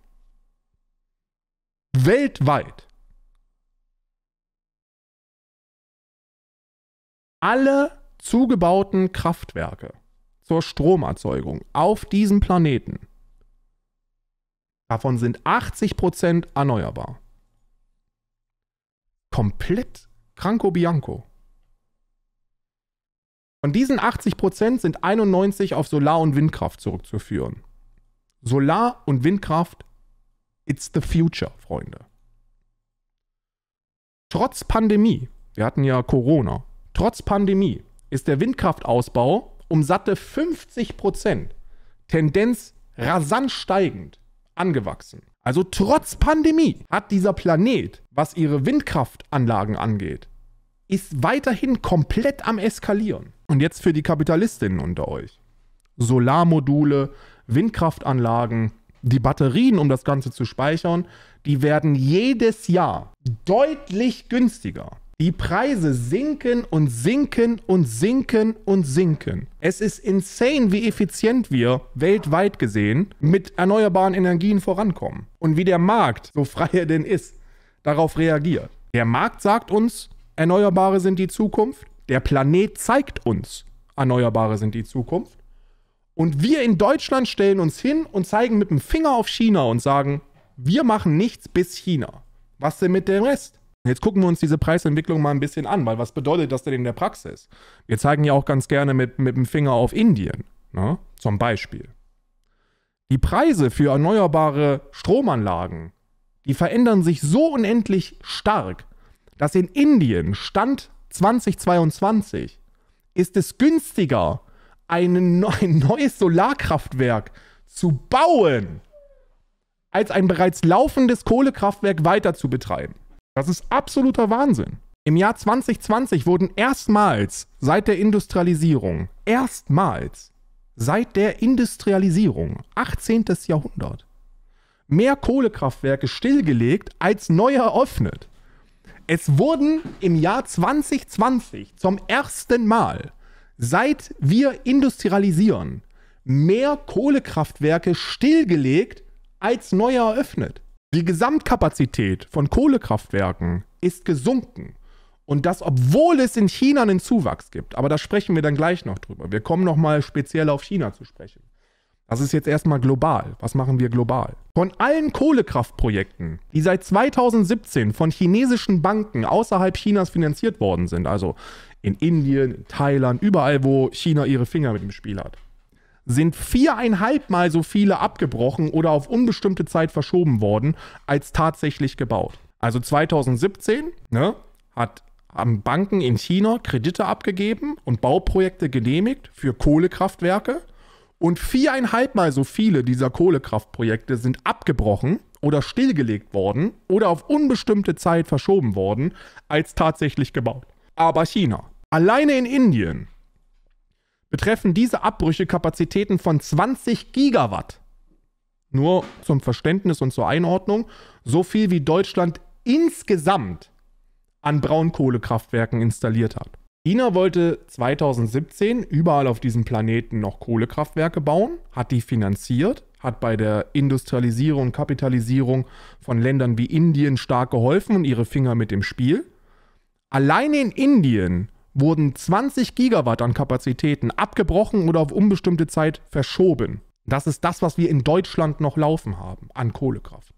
[SPEAKER 1] Weltweit. Alle zugebauten Kraftwerke zur Stromerzeugung auf diesem Planeten, davon sind 80 Prozent erneuerbar komplett Kranko Bianco. Von diesen 80% sind 91 auf Solar- und Windkraft zurückzuführen. Solar- und Windkraft, it's the future, Freunde. Trotz Pandemie, wir hatten ja Corona, trotz Pandemie ist der Windkraftausbau um satte 50%, Tendenz rasant steigend, angewachsen. Also trotz Pandemie hat dieser Planet, was ihre Windkraftanlagen angeht, ist weiterhin komplett am Eskalieren. Und jetzt für die Kapitalistinnen unter euch. Solarmodule, Windkraftanlagen, die Batterien, um das Ganze zu speichern, die werden jedes Jahr deutlich günstiger. Die Preise sinken und sinken und sinken und sinken. Es ist insane, wie effizient wir weltweit gesehen mit erneuerbaren Energien vorankommen und wie der Markt, so frei er denn ist, darauf reagiert. Der Markt sagt uns, Erneuerbare sind die Zukunft. Der Planet zeigt uns, Erneuerbare sind die Zukunft. Und wir in Deutschland stellen uns hin und zeigen mit dem Finger auf China und sagen, wir machen nichts bis China. Was denn mit dem Rest? Jetzt gucken wir uns diese Preisentwicklung mal ein bisschen an, weil was bedeutet das denn in der Praxis? Wir zeigen ja auch ganz gerne mit, mit dem Finger auf Indien, ne? zum Beispiel. Die Preise für erneuerbare Stromanlagen, die verändern sich so unendlich stark, dass in Indien Stand 2022 ist es günstiger, ein, ein neues Solarkraftwerk zu bauen, als ein bereits laufendes Kohlekraftwerk weiter zu betreiben. Das ist absoluter Wahnsinn. Im Jahr 2020 wurden erstmals seit der Industrialisierung, erstmals seit der Industrialisierung, 18. Jahrhundert, mehr Kohlekraftwerke stillgelegt als neu eröffnet. Es wurden im Jahr 2020 zum ersten Mal, seit wir industrialisieren, mehr Kohlekraftwerke stillgelegt als neu eröffnet. Die Gesamtkapazität von Kohlekraftwerken ist gesunken. Und das, obwohl es in China einen Zuwachs gibt. Aber da sprechen wir dann gleich noch drüber. Wir kommen nochmal speziell auf China zu sprechen. Das ist jetzt erstmal global. Was machen wir global? Von allen Kohlekraftprojekten, die seit 2017 von chinesischen Banken außerhalb Chinas finanziert worden sind, also in Indien, in Thailand, überall, wo China ihre Finger mit dem Spiel hat, sind viereinhalb Mal so viele abgebrochen oder auf unbestimmte Zeit verschoben worden, als tatsächlich gebaut. Also 2017 ne, hat, haben Banken in China Kredite abgegeben und Bauprojekte genehmigt für Kohlekraftwerke. Und viereinhalb Mal so viele dieser Kohlekraftprojekte sind abgebrochen oder stillgelegt worden oder auf unbestimmte Zeit verschoben worden, als tatsächlich gebaut. Aber China. Alleine in Indien betreffen diese Abbrüche Kapazitäten von 20 Gigawatt. Nur zum Verständnis und zur Einordnung, so viel wie Deutschland insgesamt an Braunkohlekraftwerken installiert hat. China wollte 2017 überall auf diesem Planeten noch Kohlekraftwerke bauen, hat die finanziert, hat bei der Industrialisierung und Kapitalisierung von Ländern wie Indien stark geholfen und ihre Finger mit im Spiel. Allein in Indien wurden 20 Gigawatt an Kapazitäten abgebrochen oder auf unbestimmte Zeit verschoben. Das ist das, was wir in Deutschland noch laufen haben an Kohlekraft.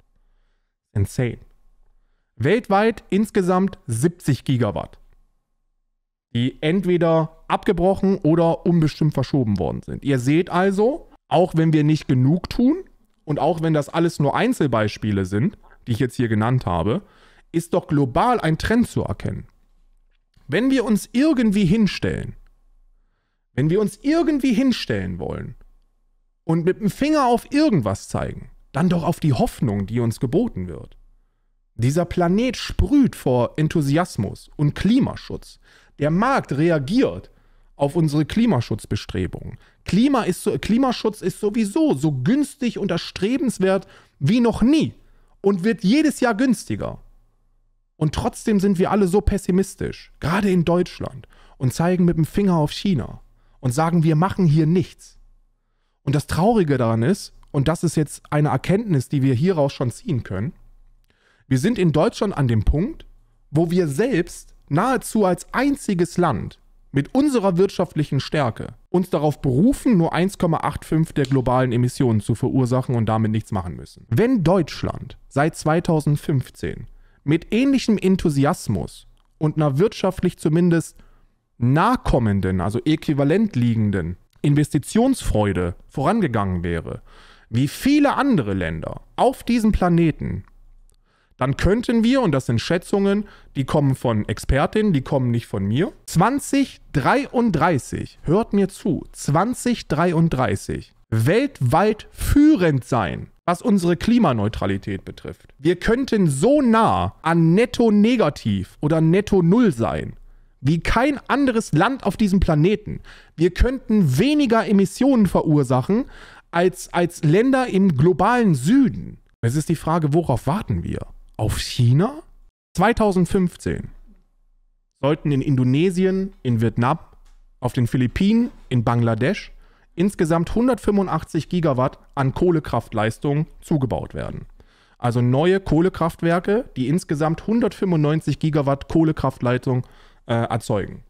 [SPEAKER 1] Insane. Weltweit insgesamt 70 Gigawatt, die entweder abgebrochen oder unbestimmt verschoben worden sind. Ihr seht also, auch wenn wir nicht genug tun und auch wenn das alles nur Einzelbeispiele sind, die ich jetzt hier genannt habe, ist doch global ein Trend zu erkennen. Wenn wir uns irgendwie hinstellen, wenn wir uns irgendwie hinstellen wollen und mit dem Finger auf irgendwas zeigen, dann doch auf die Hoffnung, die uns geboten wird. Dieser Planet sprüht vor Enthusiasmus und Klimaschutz. Der Markt reagiert auf unsere Klimaschutzbestrebungen. Klima ist so, Klimaschutz ist sowieso so günstig und erstrebenswert wie noch nie und wird jedes Jahr günstiger. Und trotzdem sind wir alle so pessimistisch, gerade in Deutschland, und zeigen mit dem Finger auf China und sagen, wir machen hier nichts. Und das Traurige daran ist, und das ist jetzt eine Erkenntnis, die wir hieraus schon ziehen können, wir sind in Deutschland an dem Punkt, wo wir selbst nahezu als einziges Land mit unserer wirtschaftlichen Stärke uns darauf berufen, nur 1,85 der globalen Emissionen zu verursachen und damit nichts machen müssen. Wenn Deutschland seit 2015 mit ähnlichem Enthusiasmus und einer wirtschaftlich zumindest nahkommenden, also äquivalent liegenden Investitionsfreude vorangegangen wäre, wie viele andere Länder auf diesem Planeten, dann könnten wir, und das sind Schätzungen, die kommen von Expertinnen, die kommen nicht von mir, 2033, hört mir zu, 2033 weltweit führend sein, was unsere Klimaneutralität betrifft. Wir könnten so nah an Netto Negativ oder Netto Null sein wie kein anderes Land auf diesem Planeten. Wir könnten weniger Emissionen verursachen als, als Länder im globalen Süden. Es ist die Frage, worauf warten wir? Auf China? 2015 sollten in Indonesien, in Vietnam, auf den Philippinen, in Bangladesch insgesamt 185 Gigawatt an Kohlekraftleistung zugebaut werden. Also neue Kohlekraftwerke, die insgesamt 195 Gigawatt Kohlekraftleistung äh, erzeugen.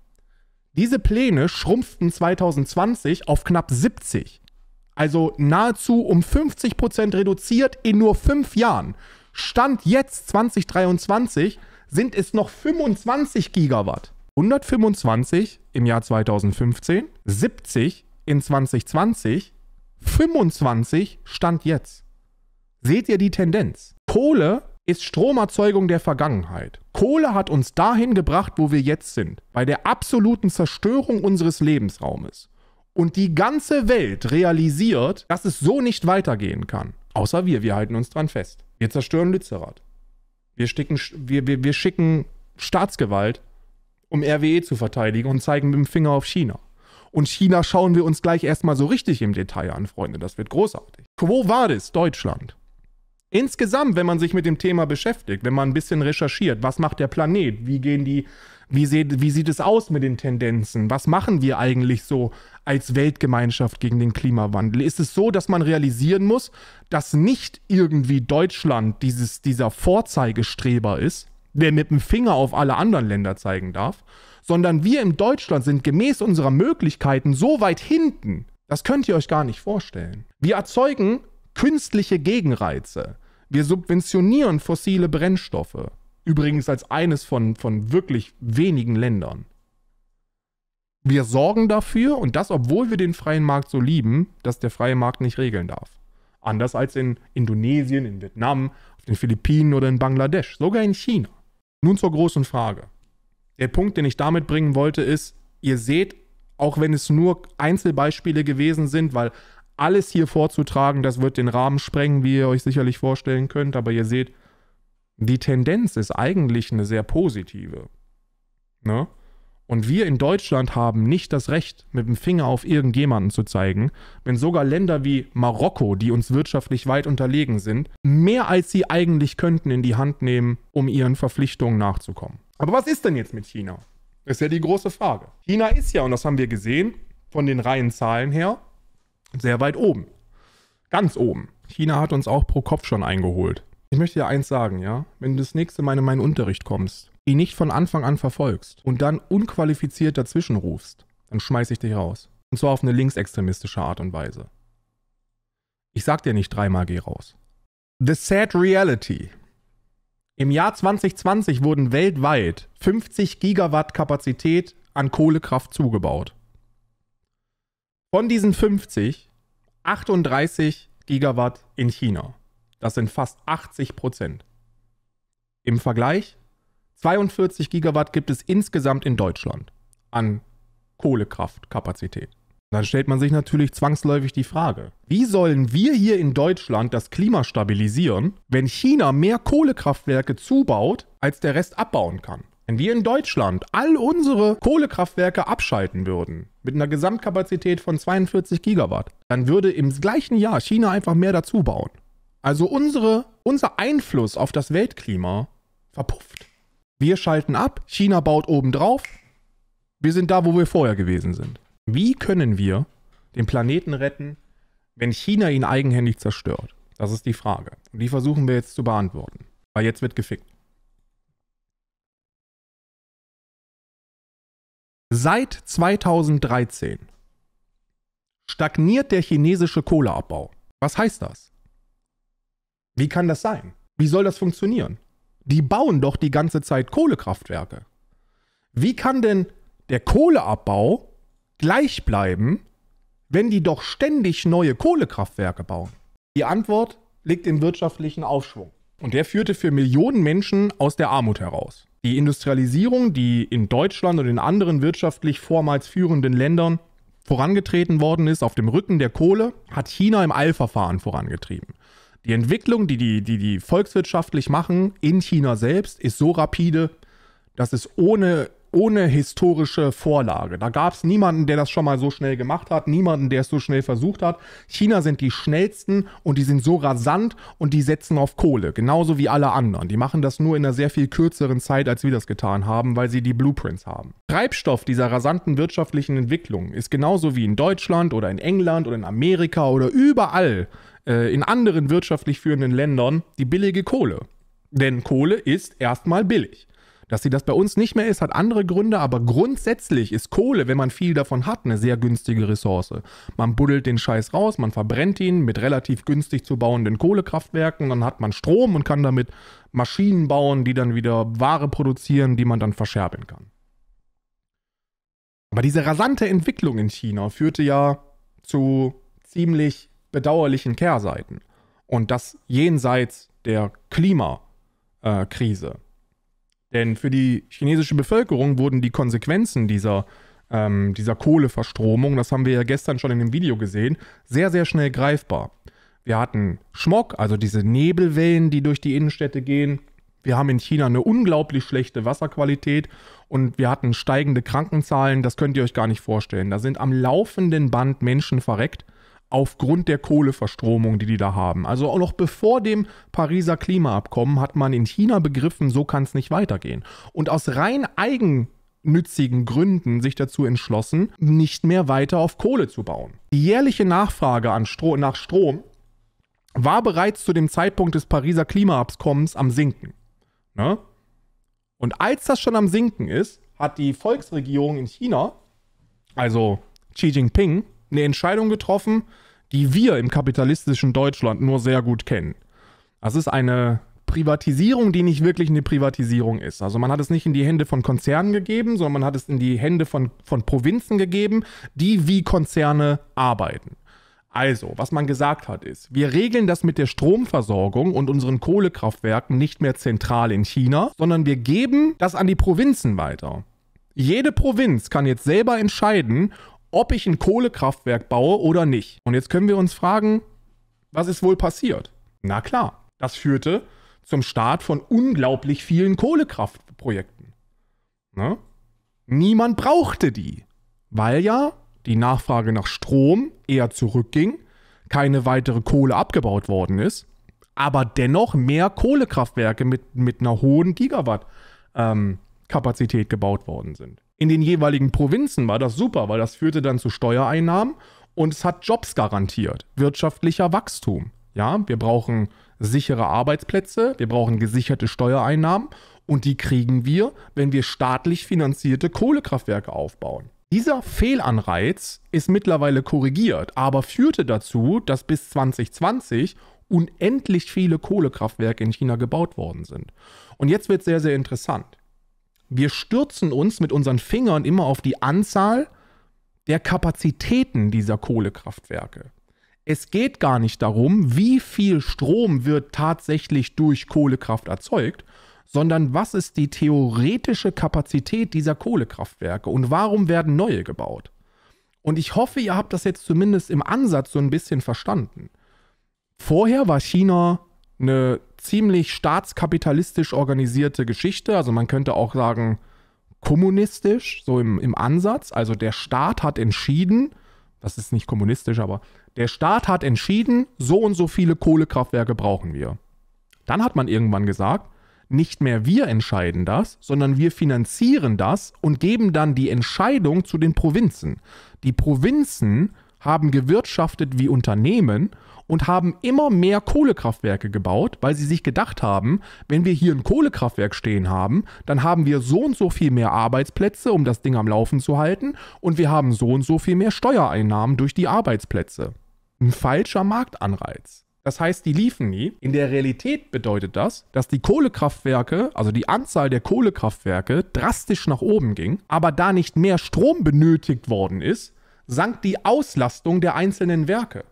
[SPEAKER 1] Diese Pläne schrumpften 2020 auf knapp 70. Also nahezu um 50 Prozent reduziert in nur fünf Jahren. Stand jetzt 2023 sind es noch 25 Gigawatt. 125 im Jahr 2015, 70 in 2020, 25 Stand jetzt. Seht ihr die Tendenz? Kohle ist Stromerzeugung der Vergangenheit. Kohle hat uns dahin gebracht, wo wir jetzt sind, bei der absoluten Zerstörung unseres Lebensraumes. Und die ganze Welt realisiert, dass es so nicht weitergehen kann. Außer wir, wir halten uns dran fest. Wir zerstören Lützerath. Wir, sticken, wir, wir, wir schicken Staatsgewalt, um RWE zu verteidigen und zeigen mit dem Finger auf China. Und China schauen wir uns gleich erstmal so richtig im Detail an, Freunde. Das wird großartig. Quo vadis, Deutschland? Insgesamt, wenn man sich mit dem Thema beschäftigt, wenn man ein bisschen recherchiert, was macht der Planet, wie gehen die, wie, se, wie sieht es aus mit den Tendenzen, was machen wir eigentlich so als Weltgemeinschaft gegen den Klimawandel? Ist es so, dass man realisieren muss, dass nicht irgendwie Deutschland dieses, dieser Vorzeigestreber ist, der mit dem Finger auf alle anderen Länder zeigen darf, sondern wir in Deutschland sind gemäß unserer Möglichkeiten so weit hinten, das könnt ihr euch gar nicht vorstellen. Wir erzeugen künstliche Gegenreize. Wir subventionieren fossile Brennstoffe. Übrigens als eines von, von wirklich wenigen Ländern. Wir sorgen dafür, und das obwohl wir den freien Markt so lieben, dass der freie Markt nicht regeln darf. Anders als in Indonesien, in Vietnam, auf den Philippinen oder in Bangladesch, sogar in China. Nun zur großen Frage. Der Punkt, den ich damit bringen wollte, ist, ihr seht, auch wenn es nur Einzelbeispiele gewesen sind, weil alles hier vorzutragen, das wird den Rahmen sprengen, wie ihr euch sicherlich vorstellen könnt, aber ihr seht, die Tendenz ist eigentlich eine sehr positive. Ne? Und wir in Deutschland haben nicht das Recht, mit dem Finger auf irgendjemanden zu zeigen, wenn sogar Länder wie Marokko, die uns wirtschaftlich weit unterlegen sind, mehr als sie eigentlich könnten in die Hand nehmen, um ihren Verpflichtungen nachzukommen. Aber was ist denn jetzt mit China? Das ist ja die große Frage. China ist ja, und das haben wir gesehen, von den reinen Zahlen her, sehr weit oben. Ganz oben. China hat uns auch pro Kopf schon eingeholt. Ich möchte dir eins sagen, ja? Wenn du das nächste Mal in meinen Unterricht kommst, die nicht von Anfang an verfolgst und dann unqualifiziert dazwischen rufst, dann schmeiß ich dich raus. Und zwar auf eine linksextremistische Art und Weise. Ich sag dir nicht dreimal geh raus. The sad reality. Im Jahr 2020 wurden weltweit 50 Gigawatt Kapazität an Kohlekraft zugebaut. Von diesen 50 38 Gigawatt in China. Das sind fast 80 Prozent. Im Vergleich 42 Gigawatt gibt es insgesamt in Deutschland an Kohlekraftkapazität. Dann stellt man sich natürlich zwangsläufig die Frage, wie sollen wir hier in Deutschland das Klima stabilisieren, wenn China mehr Kohlekraftwerke zubaut, als der Rest abbauen kann? Wenn wir in Deutschland all unsere Kohlekraftwerke abschalten würden, mit einer Gesamtkapazität von 42 Gigawatt, dann würde im gleichen Jahr China einfach mehr dazu bauen. Also unsere, unser Einfluss auf das Weltklima verpufft. Wir schalten ab, China baut obendrauf. Wir sind da, wo wir vorher gewesen sind. Wie können wir den Planeten retten, wenn China ihn eigenhändig zerstört? Das ist die Frage. Und die versuchen wir jetzt zu beantworten. Weil jetzt wird gefickt. Seit 2013 stagniert der chinesische Kohleabbau. Was heißt das? Wie kann das sein? Wie soll das funktionieren? Die bauen doch die ganze Zeit Kohlekraftwerke. Wie kann denn der Kohleabbau gleich bleiben, wenn die doch ständig neue Kohlekraftwerke bauen? Die Antwort liegt im wirtschaftlichen Aufschwung. Und der führte für Millionen Menschen aus der Armut heraus. Die Industrialisierung, die in Deutschland und in anderen wirtschaftlich vormals führenden Ländern vorangetreten worden ist auf dem Rücken der Kohle, hat China im Eilverfahren vorangetrieben. Die Entwicklung, die die, die die volkswirtschaftlich machen in China selbst, ist so rapide, dass es ohne, ohne historische Vorlage. Da gab es niemanden, der das schon mal so schnell gemacht hat, niemanden, der es so schnell versucht hat. China sind die schnellsten und die sind so rasant und die setzen auf Kohle, genauso wie alle anderen. Die machen das nur in einer sehr viel kürzeren Zeit, als wir das getan haben, weil sie die Blueprints haben. Treibstoff dieser rasanten wirtschaftlichen Entwicklung ist genauso wie in Deutschland oder in England oder in Amerika oder überall äh, in anderen wirtschaftlich führenden Ländern die billige Kohle. Denn Kohle ist erstmal billig. Dass sie das bei uns nicht mehr ist, hat andere Gründe, aber grundsätzlich ist Kohle, wenn man viel davon hat, eine sehr günstige Ressource. Man buddelt den Scheiß raus, man verbrennt ihn mit relativ günstig zu bauenden Kohlekraftwerken, dann hat man Strom und kann damit Maschinen bauen, die dann wieder Ware produzieren, die man dann verscherbeln kann. Aber diese rasante Entwicklung in China führte ja zu ziemlich bedauerlichen Kehrseiten. Und das jenseits der Klimakrise. Denn für die chinesische Bevölkerung wurden die Konsequenzen dieser, ähm, dieser Kohleverstromung, das haben wir ja gestern schon in dem Video gesehen, sehr, sehr schnell greifbar. Wir hatten Schmock, also diese Nebelwellen, die durch die Innenstädte gehen. Wir haben in China eine unglaublich schlechte Wasserqualität und wir hatten steigende Krankenzahlen, das könnt ihr euch gar nicht vorstellen. Da sind am laufenden Band Menschen verreckt aufgrund der Kohleverstromung, die die da haben. Also auch noch bevor dem Pariser Klimaabkommen hat man in China begriffen, so kann es nicht weitergehen. Und aus rein eigen nützigen Gründen sich dazu entschlossen, nicht mehr weiter auf Kohle zu bauen. Die jährliche Nachfrage an Stro nach Strom war bereits zu dem Zeitpunkt des Pariser Klimaabkommens am Sinken. Ne? Und als das schon am Sinken ist, hat die Volksregierung in China, also Xi Jinping, eine Entscheidung getroffen, die wir im kapitalistischen Deutschland nur sehr gut kennen. Das ist eine Privatisierung, die nicht wirklich eine Privatisierung ist. Also man hat es nicht in die Hände von Konzernen gegeben, sondern man hat es in die Hände von, von Provinzen gegeben, die wie Konzerne arbeiten. Also, was man gesagt hat, ist, wir regeln das mit der Stromversorgung und unseren Kohlekraftwerken nicht mehr zentral in China, sondern wir geben das an die Provinzen weiter. Jede Provinz kann jetzt selber entscheiden, ob ich ein Kohlekraftwerk baue oder nicht. Und jetzt können wir uns fragen, was ist wohl passiert? Na klar, das führte zum Start von unglaublich vielen Kohlekraftprojekten. Ne? Niemand brauchte die, weil ja die Nachfrage nach Strom eher zurückging, keine weitere Kohle abgebaut worden ist, aber dennoch mehr Kohlekraftwerke mit, mit einer hohen Gigawatt-Kapazität ähm, gebaut worden sind in den jeweiligen Provinzen war das super, weil das führte dann zu Steuereinnahmen und es hat Jobs garantiert, wirtschaftlicher Wachstum. Ja, wir brauchen sichere Arbeitsplätze, wir brauchen gesicherte Steuereinnahmen und die kriegen wir, wenn wir staatlich finanzierte Kohlekraftwerke aufbauen. Dieser Fehlanreiz ist mittlerweile korrigiert, aber führte dazu, dass bis 2020 unendlich viele Kohlekraftwerke in China gebaut worden sind. Und jetzt wird es sehr, sehr interessant wir stürzen uns mit unseren Fingern immer auf die Anzahl der Kapazitäten dieser Kohlekraftwerke. Es geht gar nicht darum, wie viel Strom wird tatsächlich durch Kohlekraft erzeugt, sondern was ist die theoretische Kapazität dieser Kohlekraftwerke und warum werden neue gebaut. Und ich hoffe, ihr habt das jetzt zumindest im Ansatz so ein bisschen verstanden. Vorher war China eine ziemlich staatskapitalistisch organisierte Geschichte. Also man könnte auch sagen, kommunistisch, so im, im Ansatz. Also der Staat hat entschieden, das ist nicht kommunistisch, aber der Staat hat entschieden, so und so viele Kohlekraftwerke brauchen wir. Dann hat man irgendwann gesagt, nicht mehr wir entscheiden das, sondern wir finanzieren das und geben dann die Entscheidung zu den Provinzen. Die Provinzen haben gewirtschaftet wie Unternehmen und haben immer mehr Kohlekraftwerke gebaut, weil sie sich gedacht haben, wenn wir hier ein Kohlekraftwerk stehen haben, dann haben wir so und so viel mehr Arbeitsplätze, um das Ding am Laufen zu halten, und wir haben so und so viel mehr Steuereinnahmen durch die Arbeitsplätze. Ein falscher Marktanreiz. Das heißt, die liefen nie. In der Realität bedeutet das, dass die Kohlekraftwerke, also die Anzahl der Kohlekraftwerke, drastisch nach oben ging, aber da nicht mehr Strom benötigt worden ist, sank die Auslastung der einzelnen Werke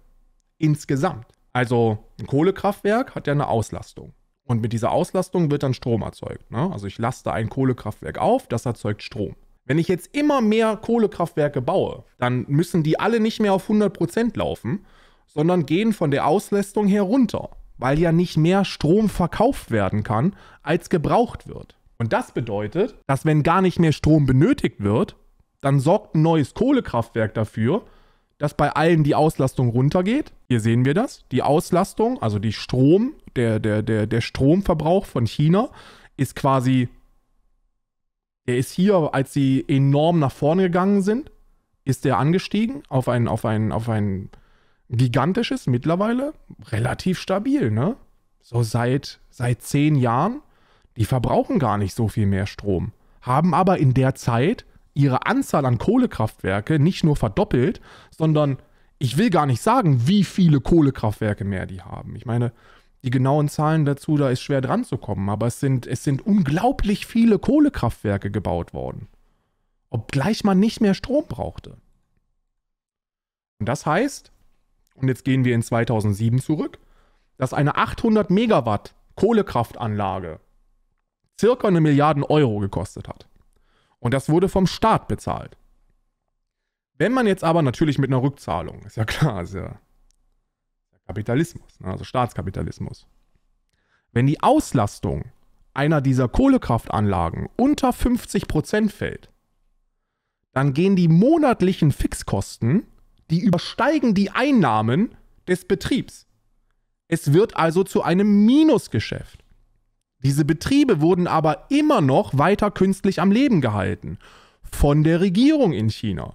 [SPEAKER 1] insgesamt. Also ein Kohlekraftwerk hat ja eine Auslastung. Und mit dieser Auslastung wird dann Strom erzeugt. Ne? Also ich laste ein Kohlekraftwerk auf, das erzeugt Strom. Wenn ich jetzt immer mehr Kohlekraftwerke baue, dann müssen die alle nicht mehr auf 100% laufen, sondern gehen von der Auslastung herunter, weil ja nicht mehr Strom verkauft werden kann, als gebraucht wird. Und das bedeutet, dass wenn gar nicht mehr Strom benötigt wird, dann sorgt ein neues Kohlekraftwerk dafür, dass bei allen die Auslastung runtergeht. Hier sehen wir das. Die Auslastung, also die Strom, der, der, der, der Stromverbrauch von China ist quasi, der ist hier, als sie enorm nach vorne gegangen sind, ist der angestiegen auf ein, auf ein, auf ein gigantisches, mittlerweile relativ stabil, ne? So seit, seit zehn Jahren. Die verbrauchen gar nicht so viel mehr Strom, haben aber in der Zeit ihre Anzahl an Kohlekraftwerke nicht nur verdoppelt, sondern ich will gar nicht sagen, wie viele Kohlekraftwerke mehr die haben. Ich meine, die genauen Zahlen dazu, da ist schwer dran zu kommen, aber es sind, es sind unglaublich viele Kohlekraftwerke gebaut worden. Obgleich man nicht mehr Strom brauchte. Und das heißt, und jetzt gehen wir in 2007 zurück, dass eine 800 Megawatt Kohlekraftanlage circa eine Milliarde Euro gekostet hat. Und das wurde vom Staat bezahlt. Wenn man jetzt aber natürlich mit einer Rückzahlung, ist ja klar, ist ja Kapitalismus, ne, also Staatskapitalismus. Wenn die Auslastung einer dieser Kohlekraftanlagen unter 50% Prozent fällt, dann gehen die monatlichen Fixkosten, die übersteigen die Einnahmen des Betriebs. Es wird also zu einem Minusgeschäft. Diese Betriebe wurden aber immer noch weiter künstlich am Leben gehalten. Von der Regierung in China.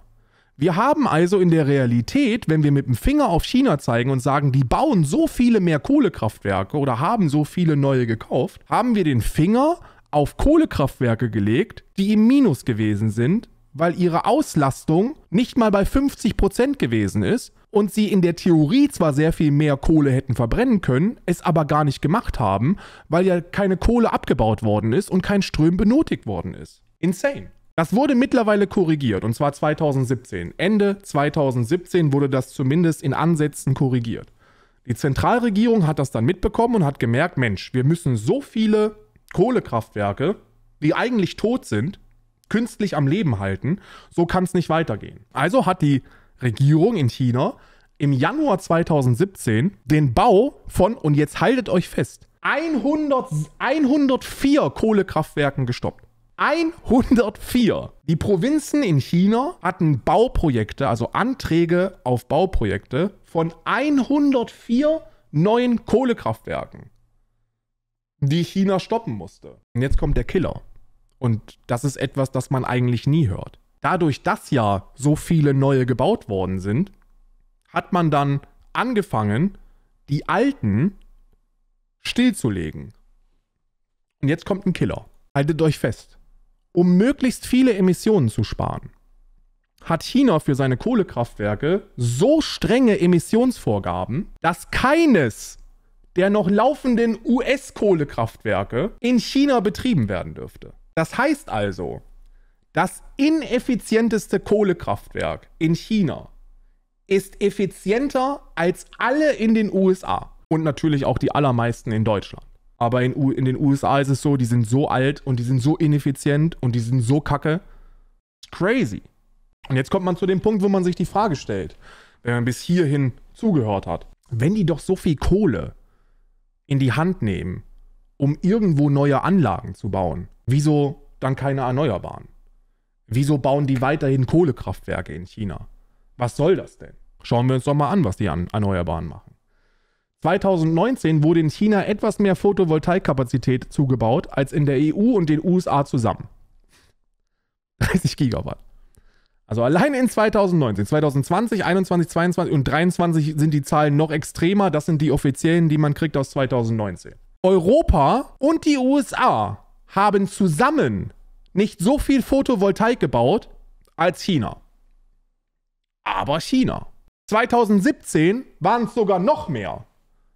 [SPEAKER 1] Wir haben also in der Realität, wenn wir mit dem Finger auf China zeigen und sagen, die bauen so viele mehr Kohlekraftwerke oder haben so viele neue gekauft, haben wir den Finger auf Kohlekraftwerke gelegt, die im Minus gewesen sind, weil ihre Auslastung nicht mal bei 50% Prozent gewesen ist und sie in der Theorie zwar sehr viel mehr Kohle hätten verbrennen können, es aber gar nicht gemacht haben, weil ja keine Kohle abgebaut worden ist und kein Ström benötigt worden ist. Insane. Das wurde mittlerweile korrigiert, und zwar 2017. Ende 2017 wurde das zumindest in Ansätzen korrigiert. Die Zentralregierung hat das dann mitbekommen und hat gemerkt, Mensch, wir müssen so viele Kohlekraftwerke, die eigentlich tot sind, künstlich am Leben halten. So kann es nicht weitergehen. Also hat die Regierung in China im Januar 2017 den Bau von, und jetzt haltet euch fest, 100, 104 Kohlekraftwerken gestoppt. 104. Die Provinzen in China hatten Bauprojekte, also Anträge auf Bauprojekte von 104 neuen Kohlekraftwerken, die China stoppen musste. Und jetzt kommt der Killer. Und das ist etwas, das man eigentlich nie hört. Dadurch, dass ja so viele neue gebaut worden sind, hat man dann angefangen, die alten stillzulegen. Und jetzt kommt ein Killer. Haltet euch fest. Um möglichst viele Emissionen zu sparen, hat China für seine Kohlekraftwerke so strenge Emissionsvorgaben, dass keines der noch laufenden US-Kohlekraftwerke in China betrieben werden dürfte. Das heißt also, das ineffizienteste Kohlekraftwerk in China ist effizienter als alle in den USA und natürlich auch die allermeisten in Deutschland. Aber in, U in den USA ist es so, die sind so alt und die sind so ineffizient und die sind so kacke. Crazy. Und jetzt kommt man zu dem Punkt, wo man sich die Frage stellt, wenn man bis hierhin zugehört hat. Wenn die doch so viel Kohle in die Hand nehmen, um irgendwo neue Anlagen zu bauen, Wieso dann keine Erneuerbaren? Wieso bauen die weiterhin Kohlekraftwerke in China? Was soll das denn? Schauen wir uns doch mal an, was die an Erneuerbaren machen. 2019 wurde in China etwas mehr Photovoltaikkapazität zugebaut als in der EU und den USA zusammen. 30 Gigawatt. Also allein in 2019, 2020, 2021, 2022 und 2023 sind die Zahlen noch extremer. Das sind die offiziellen, die man kriegt aus 2019. Europa und die USA haben zusammen nicht so viel Photovoltaik gebaut als China. Aber China. 2017 waren es sogar noch mehr.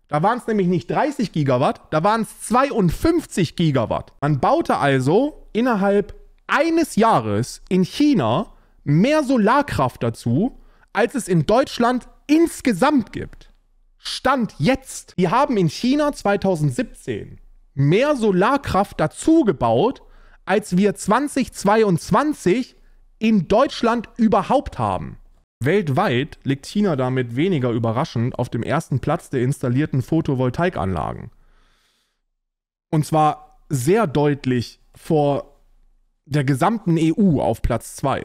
[SPEAKER 1] Da waren es nämlich nicht 30 Gigawatt, da waren es 52 Gigawatt. Man baute also innerhalb eines Jahres in China mehr Solarkraft dazu, als es in Deutschland insgesamt gibt. Stand jetzt. Die haben in China 2017 mehr Solarkraft dazugebaut, als wir 2022 in Deutschland überhaupt haben. Weltweit liegt China damit weniger überraschend auf dem ersten Platz der installierten Photovoltaikanlagen. Und zwar sehr deutlich vor der gesamten EU auf Platz 2.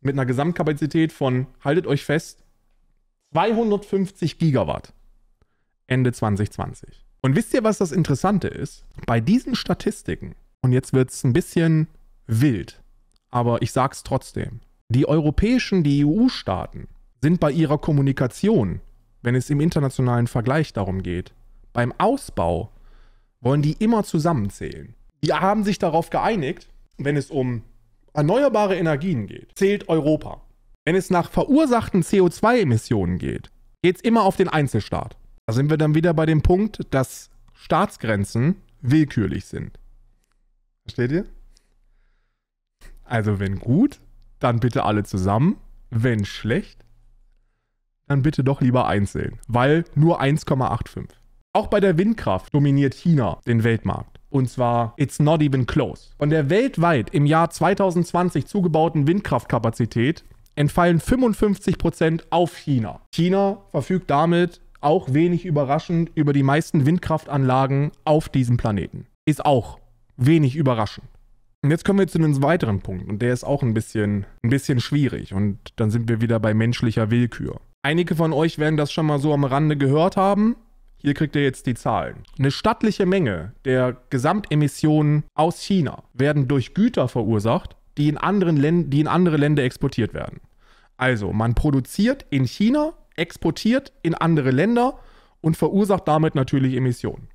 [SPEAKER 1] Mit einer Gesamtkapazität von, haltet euch fest, 250 Gigawatt Ende 2020. Und wisst ihr, was das Interessante ist? Bei diesen Statistiken, und jetzt wird es ein bisschen wild, aber ich sag's trotzdem, die europäischen, die EU-Staaten sind bei ihrer Kommunikation, wenn es im internationalen Vergleich darum geht, beim Ausbau wollen die immer zusammenzählen. Die haben sich darauf geeinigt, wenn es um erneuerbare Energien geht, zählt Europa. Wenn es nach verursachten CO2-Emissionen geht, geht es immer auf den Einzelstaat sind wir dann wieder bei dem Punkt, dass Staatsgrenzen willkürlich sind. Versteht ihr? Also wenn gut, dann bitte alle zusammen. Wenn schlecht, dann bitte doch lieber einzeln, weil nur 1,85. Auch bei der Windkraft dominiert China den Weltmarkt. Und zwar, it's not even close. Von der weltweit im Jahr 2020 zugebauten Windkraftkapazität entfallen 55% Prozent auf China. China verfügt damit auch wenig überraschend über die meisten Windkraftanlagen auf diesem Planeten. Ist auch wenig überraschend. Und jetzt kommen wir zu einem weiteren Punkt und der ist auch ein bisschen, ein bisschen schwierig und dann sind wir wieder bei menschlicher Willkür. Einige von euch werden das schon mal so am Rande gehört haben. Hier kriegt ihr jetzt die Zahlen. Eine stattliche Menge der Gesamtemissionen aus China werden durch Güter verursacht, die in, anderen Län die in andere Länder exportiert werden. Also man produziert in China exportiert in andere Länder und verursacht damit natürlich Emissionen.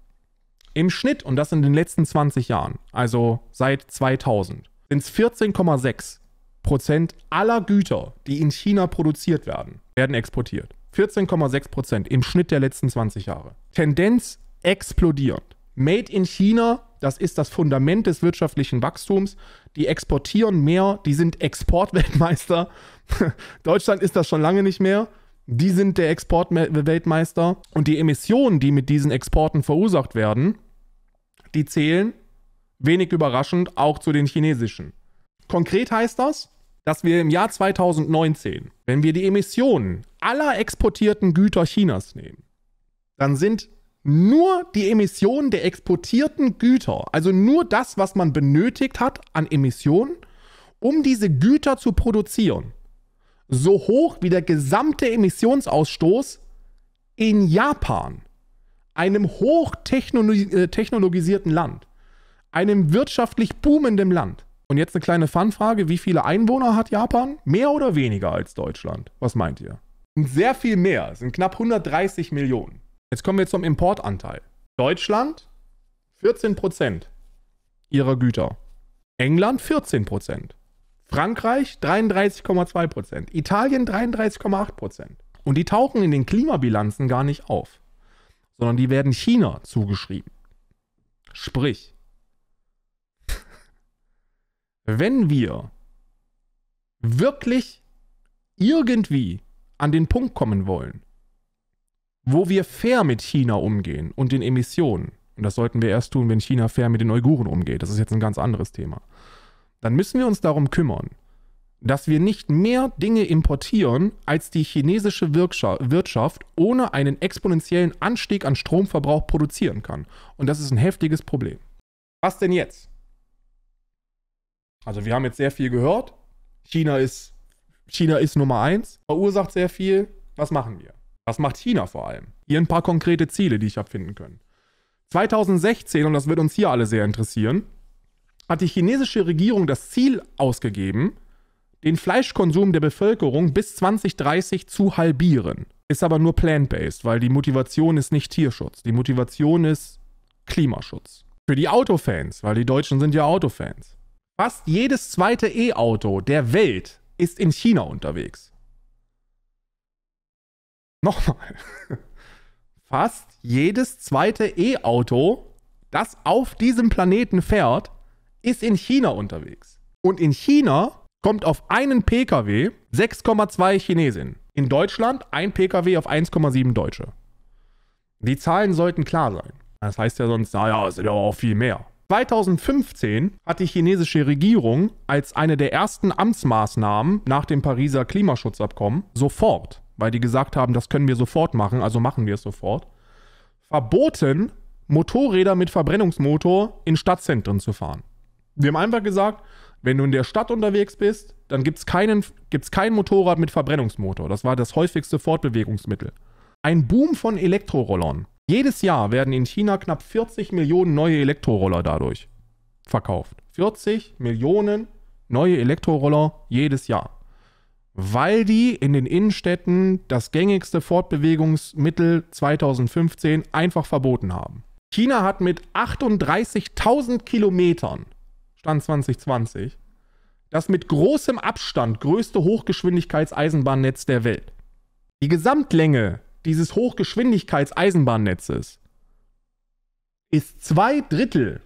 [SPEAKER 1] Im Schnitt, und das in den letzten 20 Jahren, also seit 2000, sind es 14,6 Prozent aller Güter, die in China produziert werden, werden exportiert. 14,6 Prozent im Schnitt der letzten 20 Jahre. Tendenz explodiert. Made in China, das ist das Fundament des wirtschaftlichen Wachstums. Die exportieren mehr, die sind Exportweltmeister. Deutschland ist das schon lange nicht mehr. Die sind der Exportweltmeister und die Emissionen, die mit diesen Exporten verursacht werden, die zählen, wenig überraschend, auch zu den chinesischen. Konkret heißt das, dass wir im Jahr 2019, wenn wir die Emissionen aller exportierten Güter Chinas nehmen, dann sind nur die Emissionen der exportierten Güter, also nur das, was man benötigt hat an Emissionen, um diese Güter zu produzieren, so hoch wie der gesamte Emissionsausstoß in Japan, einem hochtechnologisierten äh, Land, einem wirtschaftlich boomenden Land. Und jetzt eine kleine Fanfrage, wie viele Einwohner hat Japan? Mehr oder weniger als Deutschland? Was meint ihr? sehr viel mehr, es sind knapp 130 Millionen. Jetzt kommen wir zum Importanteil. Deutschland 14% ihrer Güter. England 14%. Frankreich 33,2 Prozent, Italien 33,8 Prozent. Und die tauchen in den Klimabilanzen gar nicht auf, sondern die werden China zugeschrieben. Sprich, wenn wir wirklich irgendwie an den Punkt kommen wollen, wo wir fair mit China umgehen und den Emissionen, und das sollten wir erst tun, wenn China fair mit den Uiguren umgeht, das ist jetzt ein ganz anderes Thema, dann müssen wir uns darum kümmern, dass wir nicht mehr Dinge importieren, als die chinesische Wirtschaft ohne einen exponentiellen Anstieg an Stromverbrauch produzieren kann. Und das ist ein heftiges Problem. Was denn jetzt? Also wir haben jetzt sehr viel gehört. China ist, China ist Nummer eins, verursacht sehr viel. Was machen wir? Was macht China vor allem? Hier ein paar konkrete Ziele, die ich habe finden können. 2016, und das wird uns hier alle sehr interessieren, hat die chinesische Regierung das Ziel ausgegeben, den Fleischkonsum der Bevölkerung bis 2030 zu halbieren. Ist aber nur plant-based, weil die Motivation ist nicht Tierschutz. Die Motivation ist Klimaschutz. Für die Autofans, weil die Deutschen sind ja Autofans. Fast jedes zweite E-Auto der Welt ist in China unterwegs. Nochmal. Fast jedes zweite E-Auto, das auf diesem Planeten fährt, ist in China unterwegs. Und in China kommt auf einen Pkw 6,2 Chinesinnen. In Deutschland ein Pkw auf 1,7 Deutsche. Die Zahlen sollten klar sein. Das heißt ja sonst, naja, es sind ja auch viel mehr. 2015 hat die chinesische Regierung als eine der ersten Amtsmaßnahmen nach dem Pariser Klimaschutzabkommen sofort, weil die gesagt haben, das können wir sofort machen, also machen wir es sofort, verboten, Motorräder mit Verbrennungsmotor in Stadtzentren zu fahren. Wir haben einfach gesagt, wenn du in der Stadt unterwegs bist, dann gibt es keinen, gibt's kein Motorrad mit Verbrennungsmotor. Das war das häufigste Fortbewegungsmittel. Ein Boom von Elektrorollern. Jedes Jahr werden in China knapp 40 Millionen neue Elektroroller dadurch verkauft. 40 Millionen neue Elektroroller jedes Jahr. Weil die in den Innenstädten das gängigste Fortbewegungsmittel 2015 einfach verboten haben. China hat mit 38.000 Kilometern Stand 2020, das mit großem Abstand größte Hochgeschwindigkeitseisenbahnnetz der Welt. Die Gesamtlänge dieses Hochgeschwindigkeitseisenbahnnetzes ist zwei Drittel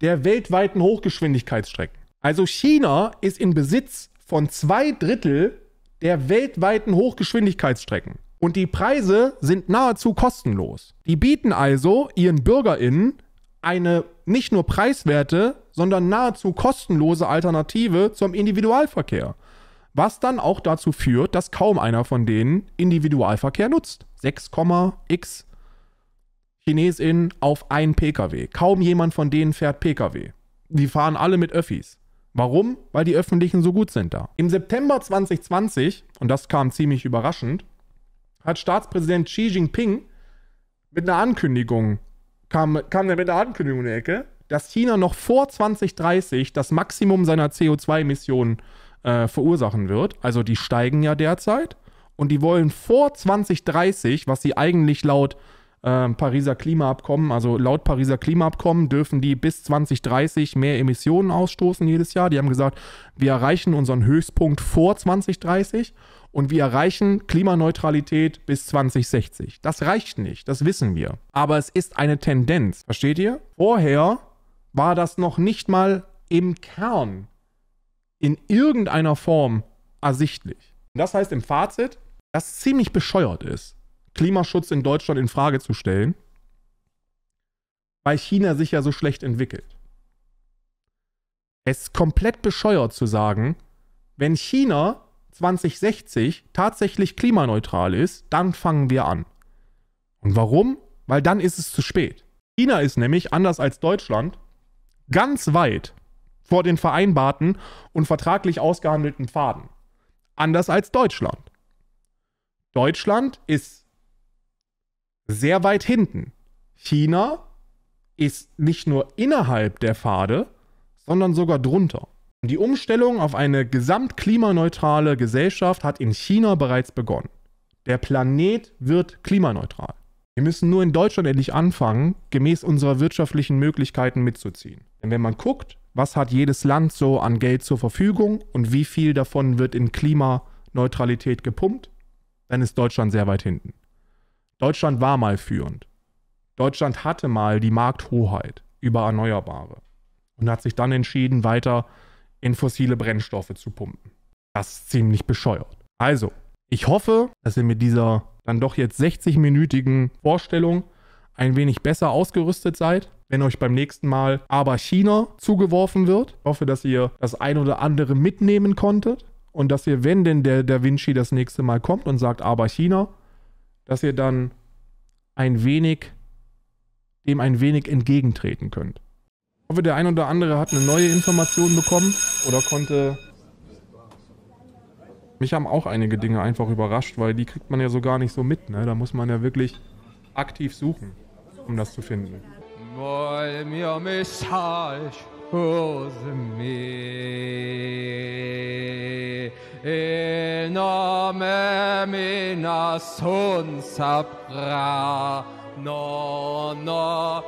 [SPEAKER 1] der weltweiten Hochgeschwindigkeitsstrecken. Also China ist in Besitz von zwei Drittel der weltweiten Hochgeschwindigkeitsstrecken. Und die Preise sind nahezu kostenlos. Die bieten also ihren BürgerInnen eine nicht nur preiswerte, sondern nahezu kostenlose Alternative zum Individualverkehr. Was dann auch dazu führt, dass kaum einer von denen Individualverkehr nutzt. 6,x ChinesInnen auf ein Pkw. Kaum jemand von denen fährt Pkw. Die fahren alle mit Öffis. Warum? Weil die Öffentlichen so gut sind da. Im September 2020, und das kam ziemlich überraschend, hat Staatspräsident Xi Jinping mit einer Ankündigung kam, kam der mit der Ankündigung in die Ecke, dass China noch vor 2030 das Maximum seiner CO2-Emissionen äh, verursachen wird. Also die steigen ja derzeit. Und die wollen vor 2030, was sie eigentlich laut äh, Pariser Klimaabkommen, also laut Pariser Klimaabkommen dürfen die bis 2030 mehr Emissionen ausstoßen jedes Jahr. Die haben gesagt, wir erreichen unseren Höchstpunkt vor 2030 und wir erreichen Klimaneutralität bis 2060. Das reicht nicht, das wissen wir. Aber es ist eine Tendenz, versteht ihr? Vorher war das noch nicht mal im Kern in irgendeiner Form ersichtlich. Und das heißt im Fazit, dass es ziemlich bescheuert ist, Klimaschutz in Deutschland in Frage zu stellen, weil China sich ja so schlecht entwickelt. Es ist komplett bescheuert zu sagen, wenn China 2060 tatsächlich klimaneutral ist, dann fangen wir an. Und warum? Weil dann ist es zu spät. China ist nämlich, anders als Deutschland, ganz weit vor den vereinbarten und vertraglich ausgehandelten Pfaden. Anders als Deutschland. Deutschland ist sehr weit hinten. China ist nicht nur innerhalb der Pfade, sondern sogar drunter. Die Umstellung auf eine gesamtklimaneutrale Gesellschaft hat in China bereits begonnen. Der Planet wird klimaneutral. Wir müssen nur in Deutschland endlich anfangen, gemäß unserer wirtschaftlichen Möglichkeiten mitzuziehen. Denn wenn man guckt, was hat jedes Land so an Geld zur Verfügung und wie viel davon wird in Klimaneutralität gepumpt, dann ist Deutschland sehr weit hinten. Deutschland war mal führend. Deutschland hatte mal die Markthoheit über Erneuerbare und hat sich dann entschieden, weiter in fossile Brennstoffe zu pumpen. Das ist ziemlich bescheuert. Also, ich hoffe, dass ihr mit dieser dann doch jetzt 60-minütigen Vorstellung ein wenig besser ausgerüstet seid, wenn euch beim nächsten Mal aber China zugeworfen wird. Ich hoffe, dass ihr das ein oder andere mitnehmen konntet und dass ihr, wenn denn der Da Vinci das nächste Mal kommt und sagt aber China, dass ihr dann ein wenig dem ein wenig entgegentreten könnt hoffe, der ein oder andere hat eine neue Information bekommen oder konnte... Mich haben auch einige Dinge einfach überrascht, weil die kriegt man ja so gar nicht so mit. Ne? Da muss man ja wirklich aktiv suchen, um das zu finden. Enome minas hunsabra, no, no.